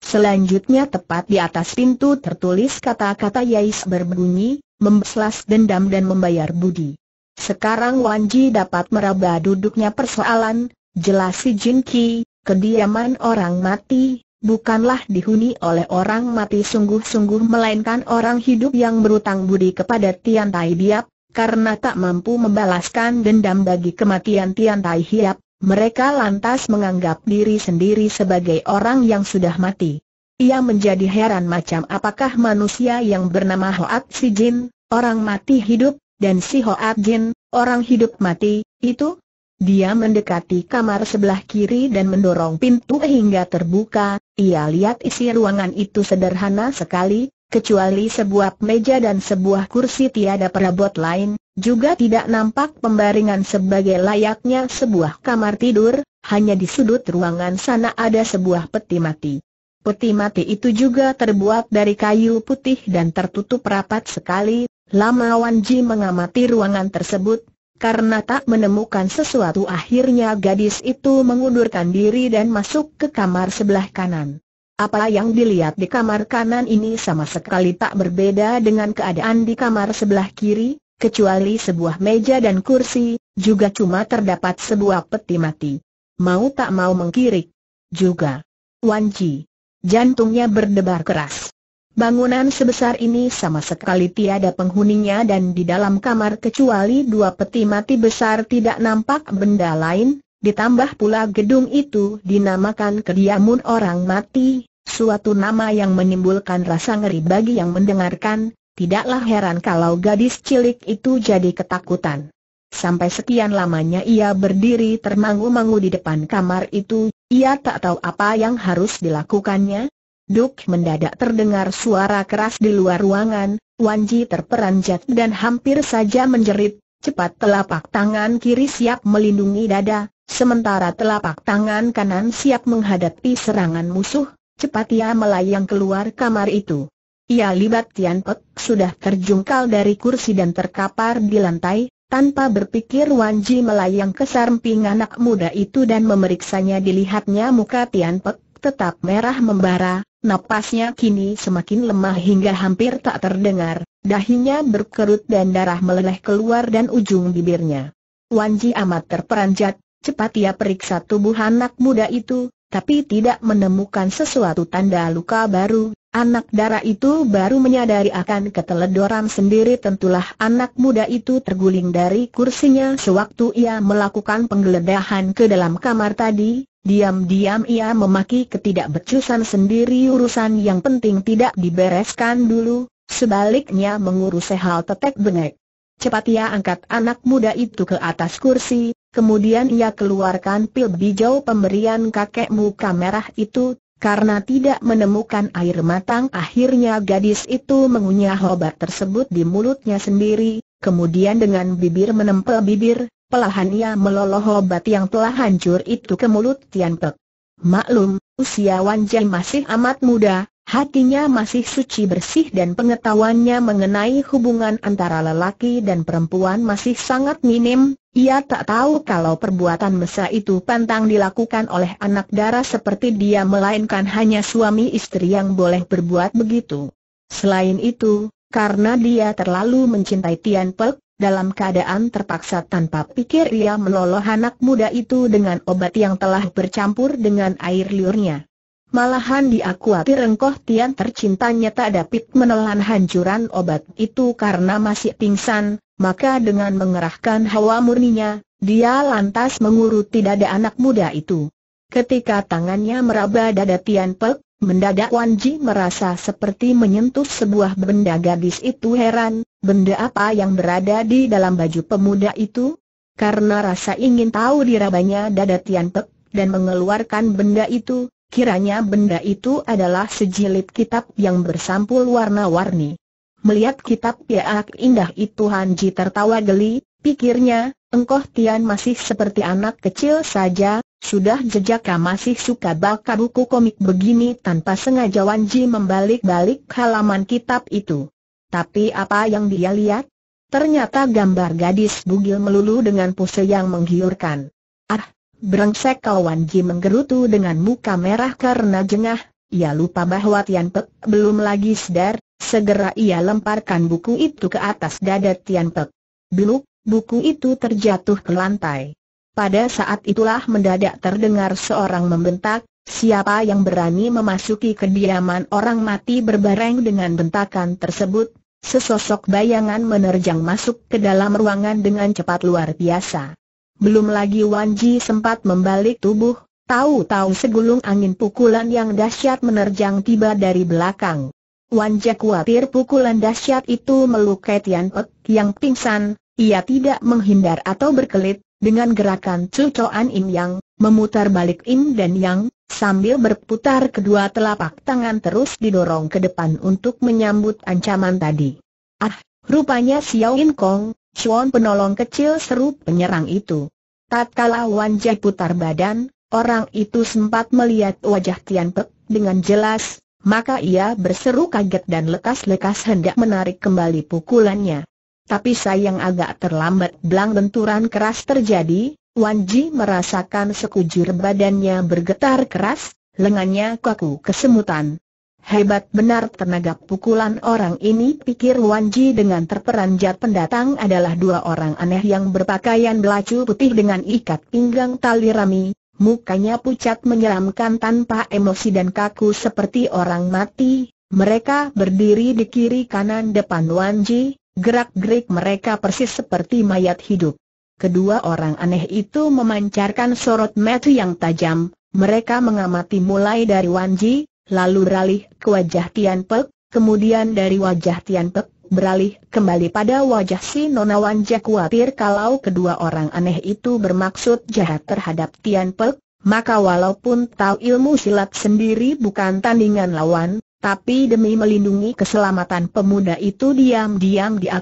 Speaker 1: Selanjutnya tepat di atas pintu tertulis kata-kata Yais berbunyi, membeslas dendam dan membayar budi. Sekarang Wan Ji dapat meraba duduknya persoalan, jelas si Jin Ki, kediaman orang mati, bukanlah dihuni oleh orang mati sungguh-sungguh melainkan orang hidup yang berutang budi kepada Tian Tai Biap, karena tak mampu membalaskan dendam bagi kematian Tian Tai Hiap, mereka lantas menganggap diri sendiri sebagai orang yang sudah mati. Ia menjadi heran macam apakah manusia yang bernama Hoat Si Jin, orang mati hidup, dan si Hoat Jin, orang hidup mati, itu? Dia mendekati kamar sebelah kiri dan mendorong pintu hingga terbuka, ia lihat isi ruangan itu sederhana sekali, Kecuali sebuah meja dan sebuah kursi tiada perabot lain, juga tidak nampak pembaringan sebagai layaknya sebuah kamar tidur, hanya di sudut ruangan sana ada sebuah peti mati. Peti mati itu juga terbuat dari kayu putih dan tertutup rapat sekali, lama Wan Ji mengamati ruangan tersebut, karena tak menemukan sesuatu akhirnya gadis itu mengundurkan diri dan masuk ke kamar sebelah kanan. Apa yang dilihat di kamar kanan ini sama sekali tak berbeda dengan keadaan di kamar sebelah kiri, kecuali sebuah meja dan kursi, juga cuma terdapat sebuah peti mati. Mau tak mau mengkirik. Juga. Wan Wanji. Jantungnya berdebar keras. Bangunan sebesar ini sama sekali tiada penghuninya dan di dalam kamar kecuali dua peti mati besar tidak nampak benda lain, Ditambah pula gedung itu dinamakan kediamun orang mati, suatu nama yang menimbulkan rasa ngeri bagi yang mendengarkan, tidaklah heran kalau gadis cilik itu jadi ketakutan. Sampai sekian lamanya ia berdiri termangu-mangu di depan kamar itu, ia tak tahu apa yang harus dilakukannya. Duk mendadak terdengar suara keras di luar ruangan, Wanji terperanjat dan hampir saja menjerit, Cepat telapak tangan kiri siap melindungi dada, Sementara telapak tangan kanan siap menghadapi serangan musuh, cepat ia melayang keluar kamar itu. Ia libat Tian Pek sudah terjungkal dari kursi dan terkapar di lantai, tanpa berpikir Wan Ji melayang ke samping anak muda itu dan memeriksanya dilihatnya muka Tian Pek tetap merah membara, napasnya kini semakin lemah hingga hampir tak terdengar, dahinya berkerut dan darah meleleh keluar dan ujung bibirnya. Wan Ji amat terperanjat, Cepat ia periksa tubuh anak muda itu, tapi tidak menemukan sesuatu tanda luka baru. Anak darah itu baru menyadari akan keteledoran sendiri tentulah anak muda itu terguling dari kursinya sewaktu ia melakukan penggeledahan ke dalam kamar tadi, diam-diam ia memaki ketidakbecusan sendiri urusan yang penting tidak dibereskan dulu, sebaliknya mengurusi hal tetek bengek. Cepat ia angkat anak muda itu ke atas kursi, Kemudian ia keluarkan pil hijau pemberian kakek muka merah itu, karena tidak menemukan air matang akhirnya gadis itu mengunyah obat tersebut di mulutnya sendiri, kemudian dengan bibir menempel bibir, Pelahan ia meloloh obat yang telah hancur itu ke mulut Tian Pek. Maklum, usia Wan Jai masih amat muda, hatinya masih suci bersih dan pengetahuannya mengenai hubungan antara lelaki dan perempuan masih sangat minim, ia tak tahu kalau perbuatan mesra itu pantang dilakukan oleh anak dara seperti dia melainkan hanya suami istri yang boleh berbuat begitu. Selain itu, karena dia terlalu mencintai Tian Pek, dalam keadaan terpaksa tanpa pikir ia meloloh anak muda itu dengan obat yang telah bercampur dengan air liurnya. Malahan dia khawatir engkoh Tian tercintanya tak dapat menelan hancuran obat itu karena masih pingsan, maka dengan mengerahkan hawa murninya, dia lantas menguruti dada anak muda itu. Ketika tangannya meraba dada Tian Pek, mendadak Wan Ji merasa seperti menyentuh sebuah benda gadis itu heran, benda apa yang berada di dalam baju pemuda itu? Karena rasa ingin tahu dirabanya dada Tian Pek dan mengeluarkan benda itu, kiranya benda itu adalah sejilid kitab yang bersampul warna-warni. Melihat kitab piak indah itu Han Ji tertawa geli, pikirnya, engkau Tian masih seperti anak kecil saja, sudah jejaka masih suka baca buku komik begini tanpa sengaja Wan Ji membalik-balik halaman kitab itu. Tapi apa yang dia lihat? Ternyata gambar gadis bugil melulu dengan pose yang menggiurkan. Ah, berengsek kau Wan Ji menggerutu dengan muka merah karena jengah, ia lupa bahwa Tian Pek belum lagi sedar, Segera ia lemparkan buku itu ke atas dada Tian Pek. Beluk, buku itu terjatuh ke lantai. Pada saat itulah mendadak terdengar seorang membentak, siapa yang berani memasuki kediaman orang mati berbareng dengan bentakan tersebut, sesosok bayangan menerjang masuk ke dalam ruangan dengan cepat luar biasa. Belum lagi Wan Ji sempat membalik tubuh, tahu-tahu segulung angin pukulan yang dahsyat menerjang tiba dari belakang. Wan Jack khawatir pukulan dahsyat itu melukai Tian Pek yang pingsan, ia tidak menghindar atau berkelit, dengan gerakan cucoan Im Yang, memutar balik Im dan Yang, sambil berputar kedua telapak tangan terus didorong ke depan untuk menyambut ancaman tadi. Ah, rupanya Xiao In Kong, Chuan penolong kecil seru penyerang itu. Tatkala Wan Jack putar badan, orang itu sempat melihat wajah Tian Pek dengan jelas, maka ia berseru kaget dan lekas-lekas hendak menarik kembali pukulannya. Tapi sayang agak terlambat belang benturan keras terjadi, Wan Ji merasakan sekujur badannya bergetar keras, lengannya kaku kesemutan. Hebat benar tenaga pukulan orang ini pikir Wan Ji dengan terperanjat pendatang adalah dua orang aneh yang berpakaian belacu putih dengan ikat pinggang tali rami, mukanya pucat menyeramkan tanpa emosi dan kaku seperti orang mati. Mereka berdiri di kiri kanan depan Wan Ji, gerak-gerik mereka persis seperti mayat hidup. Kedua orang aneh itu memancarkan sorot mata yang tajam, mereka mengamati mulai dari Wan Ji, lalu ralih ke wajah Tian Pek, kemudian dari wajah Tian Pek beralih kembali pada wajah si Nonawan Jack khawatir kalau kedua orang aneh itu bermaksud jahat terhadap Tian Pek, maka walaupun tahu ilmu silat sendiri bukan tandingan lawan, tapi demi melindungi keselamatan pemuda itu diam-diam dia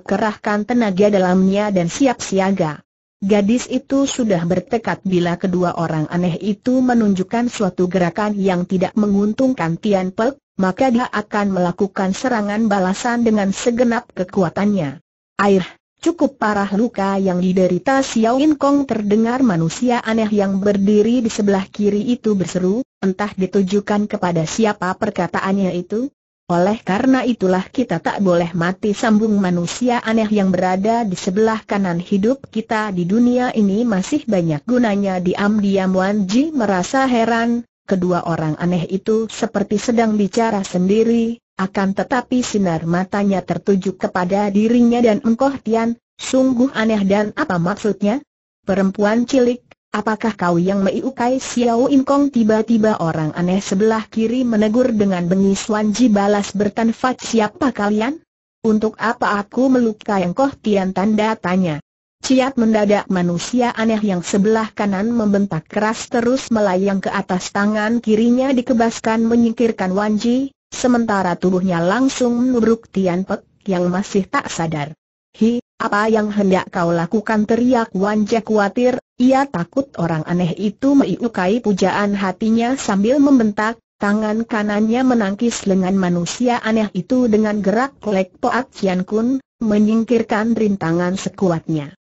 Speaker 1: tenaga dalamnya dan siap siaga. Gadis itu sudah bertekad bila kedua orang aneh itu menunjukkan suatu gerakan yang tidak menguntungkan Tian Pek, maka dia akan melakukan serangan balasan dengan segenap kekuatannya. Air, cukup parah luka yang diderita Xiao In Kong terdengar manusia aneh yang berdiri di sebelah kiri itu berseru, entah ditujukan kepada siapa perkataannya itu. Oleh karena itulah kita tak boleh mati sambung manusia aneh yang berada di sebelah kanan hidup kita di dunia ini masih banyak gunanya diam-diam Wan Ji merasa heran, kedua orang aneh itu seperti sedang bicara sendiri, akan tetapi sinar matanya tertuju kepada dirinya dan engkoh Tian, sungguh aneh dan apa maksudnya? Perempuan cilik, apakah kau yang meiukai Xiao Inkong tiba-tiba orang aneh sebelah kiri menegur dengan bengis Wanji balas bertanfat siapa kalian? Untuk apa aku melukai engkoh Tian tanda tanya? Ciat mendadak manusia aneh yang sebelah kanan membentak keras terus melayang ke atas tangan kirinya dikebaskan menyingkirkan Wanji, sementara tubuhnya langsung menubruk Tian Pek yang masih tak sadar. Hi, apa yang hendak kau lakukan teriak Wanja khawatir, ia takut orang aneh itu meiukai pujaan hatinya sambil membentak, tangan kanannya menangkis lengan manusia aneh itu dengan gerak lek poat Tian Kun, menyingkirkan rintangan sekuatnya.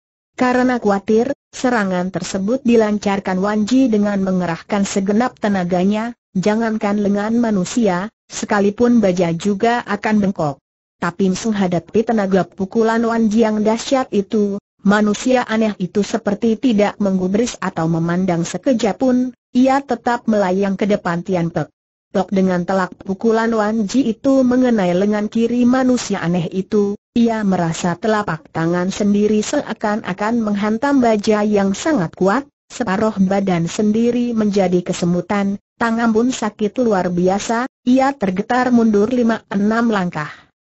Speaker 1: Karena khawatir, serangan tersebut dilancarkan Wanji dengan mengerahkan segenap tenaganya, jangankan lengan manusia, sekalipun baja juga akan bengkok. Tapi menghadapi tenaga pukulan Wanji yang dahsyat itu, manusia aneh itu seperti tidak menggubris atau memandang sekejap pun, ia tetap melayang ke depan Tian Pek. Tok dengan telak pukulan Wanji itu mengenai lengan kiri manusia aneh itu, ia merasa telapak tangan sendiri seakan-akan menghantam baja yang sangat kuat, separuh badan sendiri menjadi kesemutan, tangan pun sakit luar biasa, ia tergetar mundur lima enam langkah.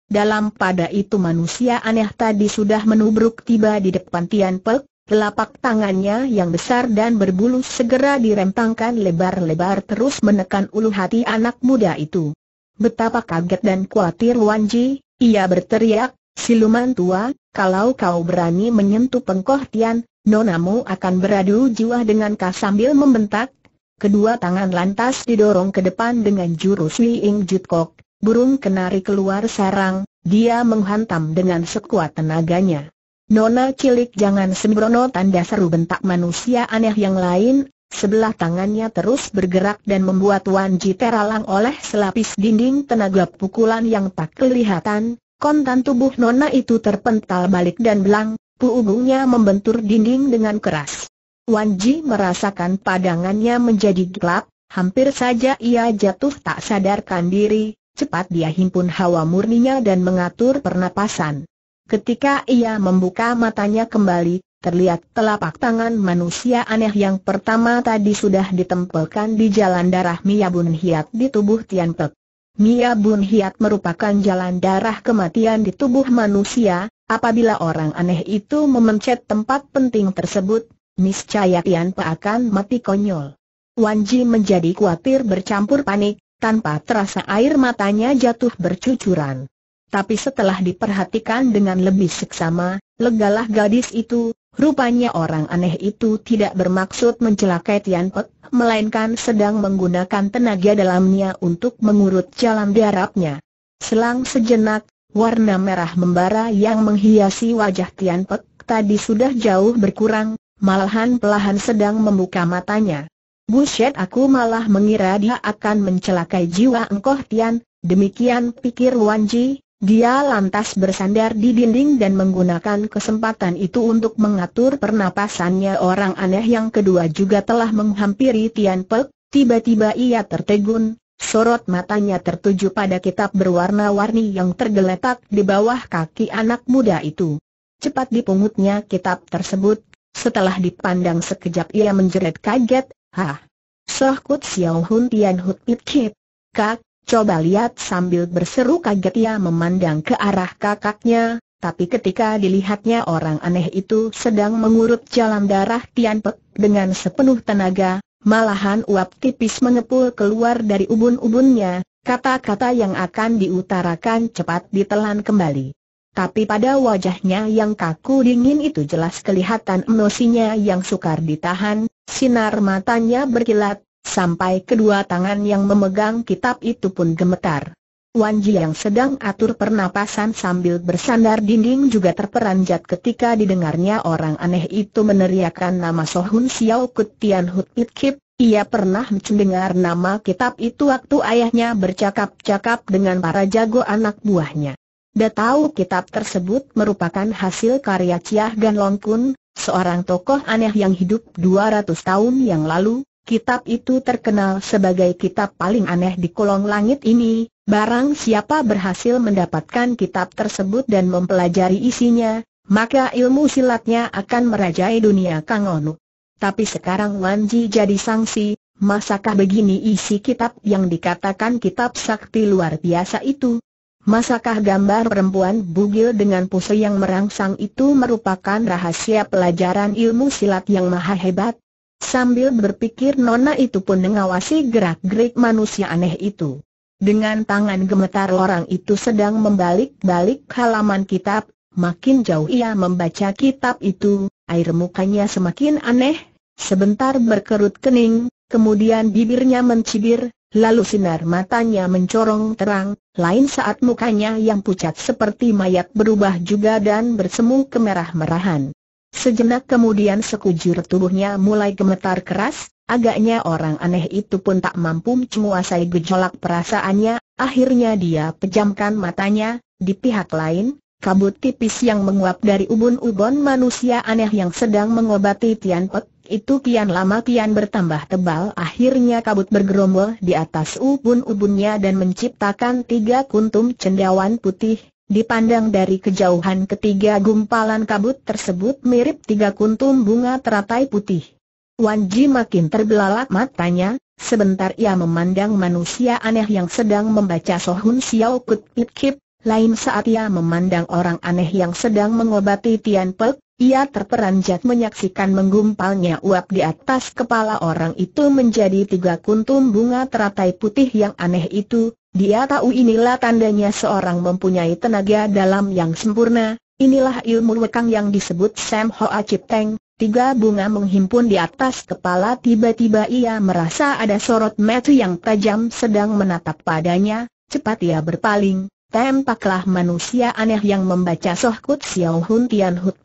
Speaker 1: Dalam pada itu manusia aneh tadi sudah menubruk tiba di depan Tian Pek, telapak tangannya yang besar dan berbulu segera dirempangkan lebar-lebar terus menekan ulu hati anak muda itu. Betapa kaget dan khawatir Wan Ji, ia berteriak, Siluman tua, kalau kau berani menyentuh pengkoh Tian, nonamu akan beradu jiwa dengan kau sambil membentak. Kedua tangan lantas didorong ke depan dengan jurus Ing Jut Kok, burung kenari keluar sarang, dia menghantam dengan sekuat tenaganya. Nona cilik jangan sembrono tanda seru bentak manusia aneh yang lain, Sebelah tangannya terus bergerak dan membuat Wan Ji teralang oleh selapis dinding tenaga pukulan yang tak kelihatan, Kontan tubuh Nona itu terpental balik dan belang, puubungnya membentur dinding dengan keras. Wan Ji merasakan padangannya menjadi gelap, hampir saja ia jatuh tak sadarkan diri, cepat dia himpun hawa murninya dan mengatur pernapasan. Ketika ia membuka matanya kembali, terlihat telapak tangan manusia aneh yang pertama tadi sudah ditempelkan di jalan darah Miyabun Hiat di tubuh Tian Pek. Mia Bun Hiat merupakan jalan darah kematian di tubuh manusia, apabila orang aneh itu memencet tempat penting tersebut, niscaya Tian Pa akan mati konyol. Wan Ji menjadi khawatir bercampur panik, tanpa terasa air matanya jatuh bercucuran. Tapi setelah diperhatikan dengan lebih seksama, legalah gadis itu, Rupanya orang aneh itu tidak bermaksud mencelakai Tian Pek, melainkan sedang menggunakan tenaga dalamnya untuk mengurut jalan darapnya. Selang sejenak, warna merah membara yang menghiasi wajah Tian Pek tadi sudah jauh berkurang, malahan pelahan sedang membuka matanya. Buset aku malah mengira dia akan mencelakai jiwa engkau Tian, demikian pikir Wan Ji. Dia lantas bersandar di dinding dan menggunakan kesempatan itu untuk mengatur pernapasannya orang aneh yang kedua juga telah menghampiri Tian Pek, tiba-tiba ia tertegun, sorot matanya tertuju pada kitab berwarna-warni yang tergeletak di bawah kaki anak muda itu. Cepat dipungutnya kitab tersebut, setelah dipandang sekejap ia menjerit kaget, Hah! Soh Kut Xiao Hun Tian Hut Pit Kip. Kak, Coba lihat sambil berseru kaget ia memandang ke arah kakaknya, tapi ketika dilihatnya orang aneh itu sedang mengurut jalan darah Tian Pek dengan sepenuh tenaga, malahan uap tipis mengepul keluar dari ubun-ubunnya, kata-kata yang akan diutarakan cepat ditelan kembali. Tapi pada wajahnya yang kaku dingin itu jelas kelihatan emosinya yang sukar ditahan, sinar matanya berkilat, Sampai kedua tangan yang memegang kitab itu pun gemetar. Wan Ji yang sedang atur pernapasan sambil bersandar dinding juga terperanjat ketika didengarnya orang aneh itu meneriakkan nama Sohun Xiao Kut Tian Hut Pit Kip, ia pernah mendengar nama kitab itu waktu ayahnya bercakap-cakap dengan para jago anak buahnya. Dia tahu kitab tersebut merupakan hasil karya Ciah Gan Long Kun, seorang tokoh aneh yang hidup 200 tahun yang lalu, Kitab itu terkenal sebagai kitab paling aneh di kolong langit ini, barang siapa berhasil mendapatkan kitab tersebut dan mempelajari isinya, maka ilmu silatnya akan merajai dunia Kangonu. Tapi sekarang Wanji jadi sanksi. masakah begini isi kitab yang dikatakan kitab sakti luar biasa itu? Masakah gambar perempuan bugil dengan pose yang merangsang itu merupakan rahasia pelajaran ilmu silat yang maha hebat? Sambil berpikir Nona itu pun mengawasi gerak-gerik manusia aneh itu. Dengan tangan gemetar orang itu sedang membalik-balik halaman kitab, makin jauh ia membaca kitab itu, air mukanya semakin aneh, sebentar berkerut kening, kemudian bibirnya mencibir, lalu sinar matanya mencorong terang, lain saat mukanya yang pucat seperti mayat berubah juga dan bersemu kemerah-merahan. Sejenak kemudian sekujur tubuhnya mulai gemetar keras, agaknya orang aneh itu pun tak mampu menguasai gejolak perasaannya, akhirnya dia pejamkan matanya, di pihak lain, kabut tipis yang menguap dari ubun-ubun manusia aneh yang sedang mengobati Tian Pek itu kian lama kian bertambah tebal akhirnya kabut bergerombol di atas ubun-ubunnya dan menciptakan tiga kuntum cendawan putih, Dipandang dari kejauhan ketiga gumpalan kabut tersebut mirip tiga kuntum bunga teratai putih. Wan Ji makin terbelalak matanya, sebentar ia memandang manusia aneh yang sedang membaca Sohun Xiao Kut Pit Kip, lain saat ia memandang orang aneh yang sedang mengobati Tian Pek, ia terperanjat menyaksikan menggumpalnya uap di atas kepala orang itu menjadi tiga kuntum bunga teratai putih yang aneh itu, dia tahu inilah tandanya seorang mempunyai tenaga dalam yang sempurna, inilah ilmu wekang yang disebut Sam Hoa Teng. tiga bunga menghimpun di atas kepala tiba-tiba ia merasa ada sorot mata yang tajam sedang menatap padanya, cepat ia berpaling, Tempaklah manusia aneh yang membaca Soh Kut Xiao Hun Tian Hut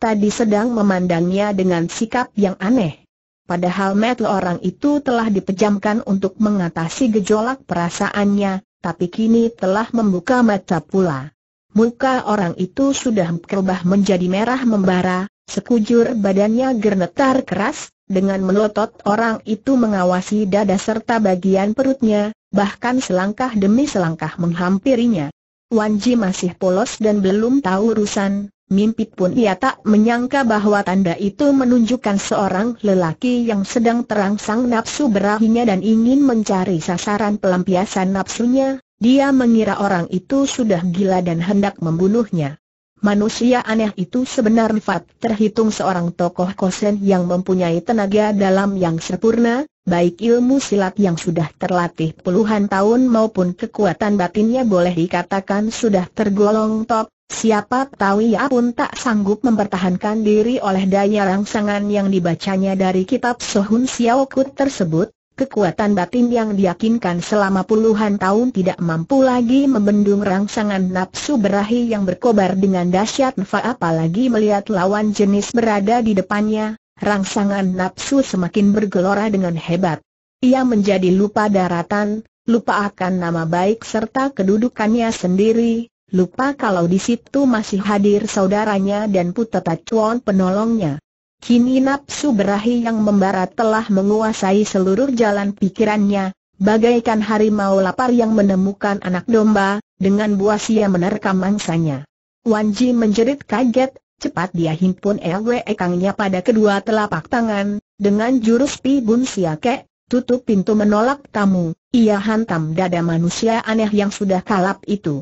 Speaker 1: tadi sedang memandangnya dengan sikap yang aneh. Padahal metu orang itu telah dipejamkan untuk mengatasi gejolak perasaannya, tapi kini telah membuka mata pula. Muka orang itu sudah berubah menjadi merah membara, sekujur badannya gernetar keras, dengan melotot orang itu mengawasi dada serta bagian perutnya, bahkan selangkah demi selangkah menghampirinya. Wanji masih polos dan belum tahu urusan, Mimpi pun ia tak menyangka bahwa tanda itu menunjukkan seorang lelaki yang sedang terangsang nafsu berahinya dan ingin mencari sasaran pelampiasan nafsunya, dia mengira orang itu sudah gila dan hendak membunuhnya. Manusia aneh itu sebenarnya terhitung seorang tokoh kosen yang mempunyai tenaga dalam yang sempurna, baik ilmu silat yang sudah terlatih puluhan tahun maupun kekuatan batinnya boleh dikatakan sudah tergolong top, Siapa tahu ia pun tak sanggup mempertahankan diri oleh daya rangsangan yang dibacanya dari kitab Sohun Xiao Kut tersebut, kekuatan batin yang diyakinkan selama puluhan tahun tidak mampu lagi membendung rangsangan nafsu berahi yang berkobar dengan dahsyat nfa apalagi melihat lawan jenis berada di depannya, rangsangan nafsu semakin bergelora dengan hebat. Ia menjadi lupa daratan, lupa akan nama baik serta kedudukannya sendiri, lupa kalau di situ masih hadir saudaranya dan putera Chuan penolongnya. Kini nafsu berahi yang membara telah menguasai seluruh jalan pikirannya, bagaikan harimau lapar yang menemukan anak domba, dengan buas ia menerkam mangsanya. Wan Ji menjerit kaget, cepat dia himpun elwe ekangnya pada kedua telapak tangan, dengan jurus pi bun siake, tutup pintu menolak tamu, ia hantam dada manusia aneh yang sudah kalap itu.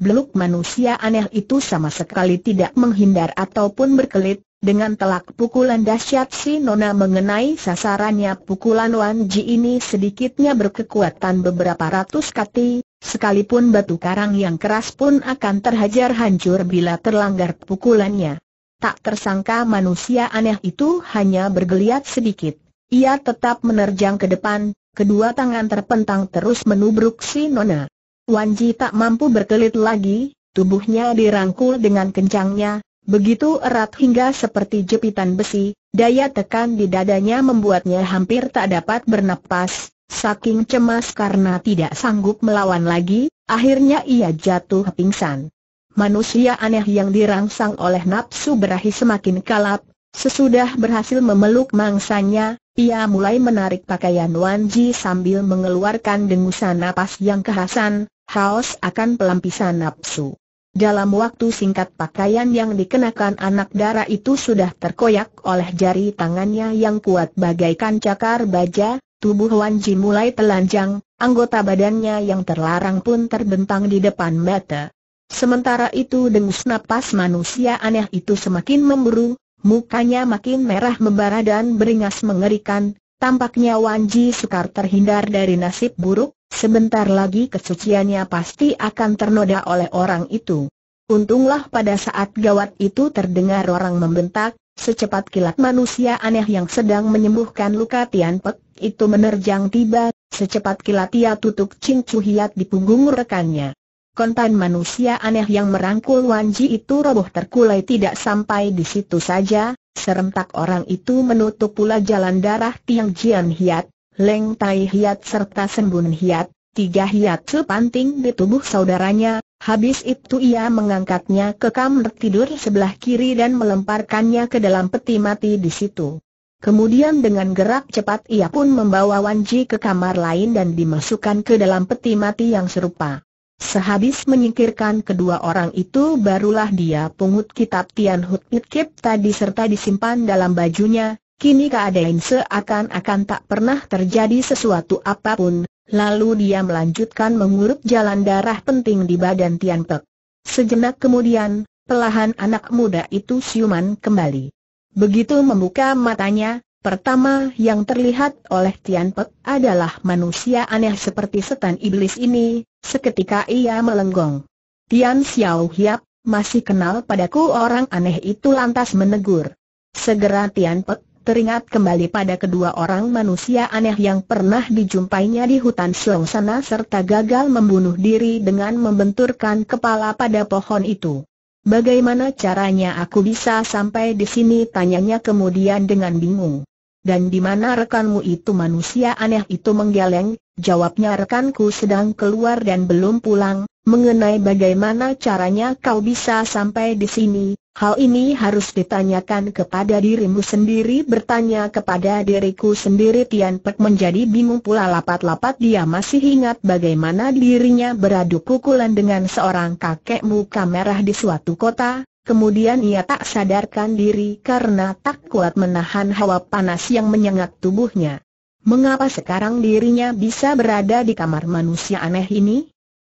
Speaker 1: Beluk manusia aneh itu sama sekali tidak menghindar ataupun berkelit, dengan telak pukulan dahsyat si Nona mengenai sasarannya pukulan Wan Ji ini sedikitnya berkekuatan beberapa ratus kati, sekalipun batu karang yang keras pun akan terhajar hancur bila terlanggar pukulannya. Tak tersangka manusia aneh itu hanya bergeliat sedikit. Ia tetap menerjang ke depan, kedua tangan terpentang terus menubruk si Nona. Wan Ji tak mampu berkelit lagi, tubuhnya dirangkul dengan kencangnya, begitu erat hingga seperti jepitan besi, daya tekan di dadanya membuatnya hampir tak dapat bernapas, saking cemas karena tidak sanggup melawan lagi, akhirnya ia jatuh pingsan. Manusia aneh yang dirangsang oleh nafsu berahi semakin kalap, Sesudah berhasil memeluk mangsanya, ia mulai menarik pakaian Wan Ji sambil mengeluarkan dengusan napas yang kehasan, haus akan pelampisan nafsu. Dalam waktu singkat pakaian yang dikenakan anak dara itu sudah terkoyak oleh jari tangannya yang kuat bagaikan cakar baja, tubuh Wan Ji mulai telanjang, anggota badannya yang terlarang pun terbentang di depan mata. Sementara itu dengus napas manusia aneh itu semakin memburu, Mukanya makin merah membara dan beringas mengerikan, tampaknya Wan Ji sukar terhindar dari nasib buruk, sebentar lagi kesuciannya pasti akan ternoda oleh orang itu. Untunglah pada saat gawat itu terdengar orang membentak, secepat kilat manusia aneh yang sedang menyembuhkan luka Tian Pek itu menerjang tiba, secepat kilat ia tutup cincu Hiat di punggung rekannya kontan manusia aneh yang merangkul Wanji itu roboh terkulai tidak sampai di situ saja, serentak orang itu menutup pula jalan darah Tiang Jian Hiat, Leng Tai Hiat serta Sembun Hiat, tiga hiat sepanting di tubuh saudaranya, habis itu ia mengangkatnya ke kamar tidur sebelah kiri dan melemparkannya ke dalam peti mati di situ. Kemudian dengan gerak cepat ia pun membawa Wanji ke kamar lain dan dimasukkan ke dalam peti mati yang serupa. Sehabis menyingkirkan kedua orang itu barulah dia pungut kitab Tian Hut Pit Kip tadi serta disimpan dalam bajunya, kini keadaan seakan-akan tak pernah terjadi sesuatu apapun, lalu dia melanjutkan mengurup jalan darah penting di badan Tian Pek. Sejenak kemudian, pelahan anak muda itu siuman kembali. Begitu membuka matanya, Pertama yang terlihat oleh Tian Pek adalah manusia aneh seperti setan iblis ini, Seketika ia melenggong. Tian Xiao Hiap, masih kenal padaku orang aneh itu lantas menegur. Segera Tian Pek teringat kembali pada kedua orang manusia aneh yang pernah dijumpainya di hutan Siong sana serta gagal membunuh diri dengan membenturkan kepala pada pohon itu. Bagaimana caranya aku bisa sampai di sini? Tanyanya kemudian dengan bingung. Dan di mana rekanmu itu manusia aneh itu menggeleng, Jawabnya rekanku sedang keluar dan belum pulang, mengenai bagaimana caranya kau bisa sampai di sini, hal ini harus ditanyakan kepada dirimu sendiri bertanya kepada diriku sendiri Tian Pek menjadi bingung pula lapat-lapat dia masih ingat bagaimana dirinya beradu pukulan dengan seorang kakek muka merah di suatu kota, Kemudian ia tak sadarkan diri karena tak kuat menahan hawa panas yang menyengat tubuhnya. Mengapa sekarang dirinya bisa berada di kamar manusia aneh ini?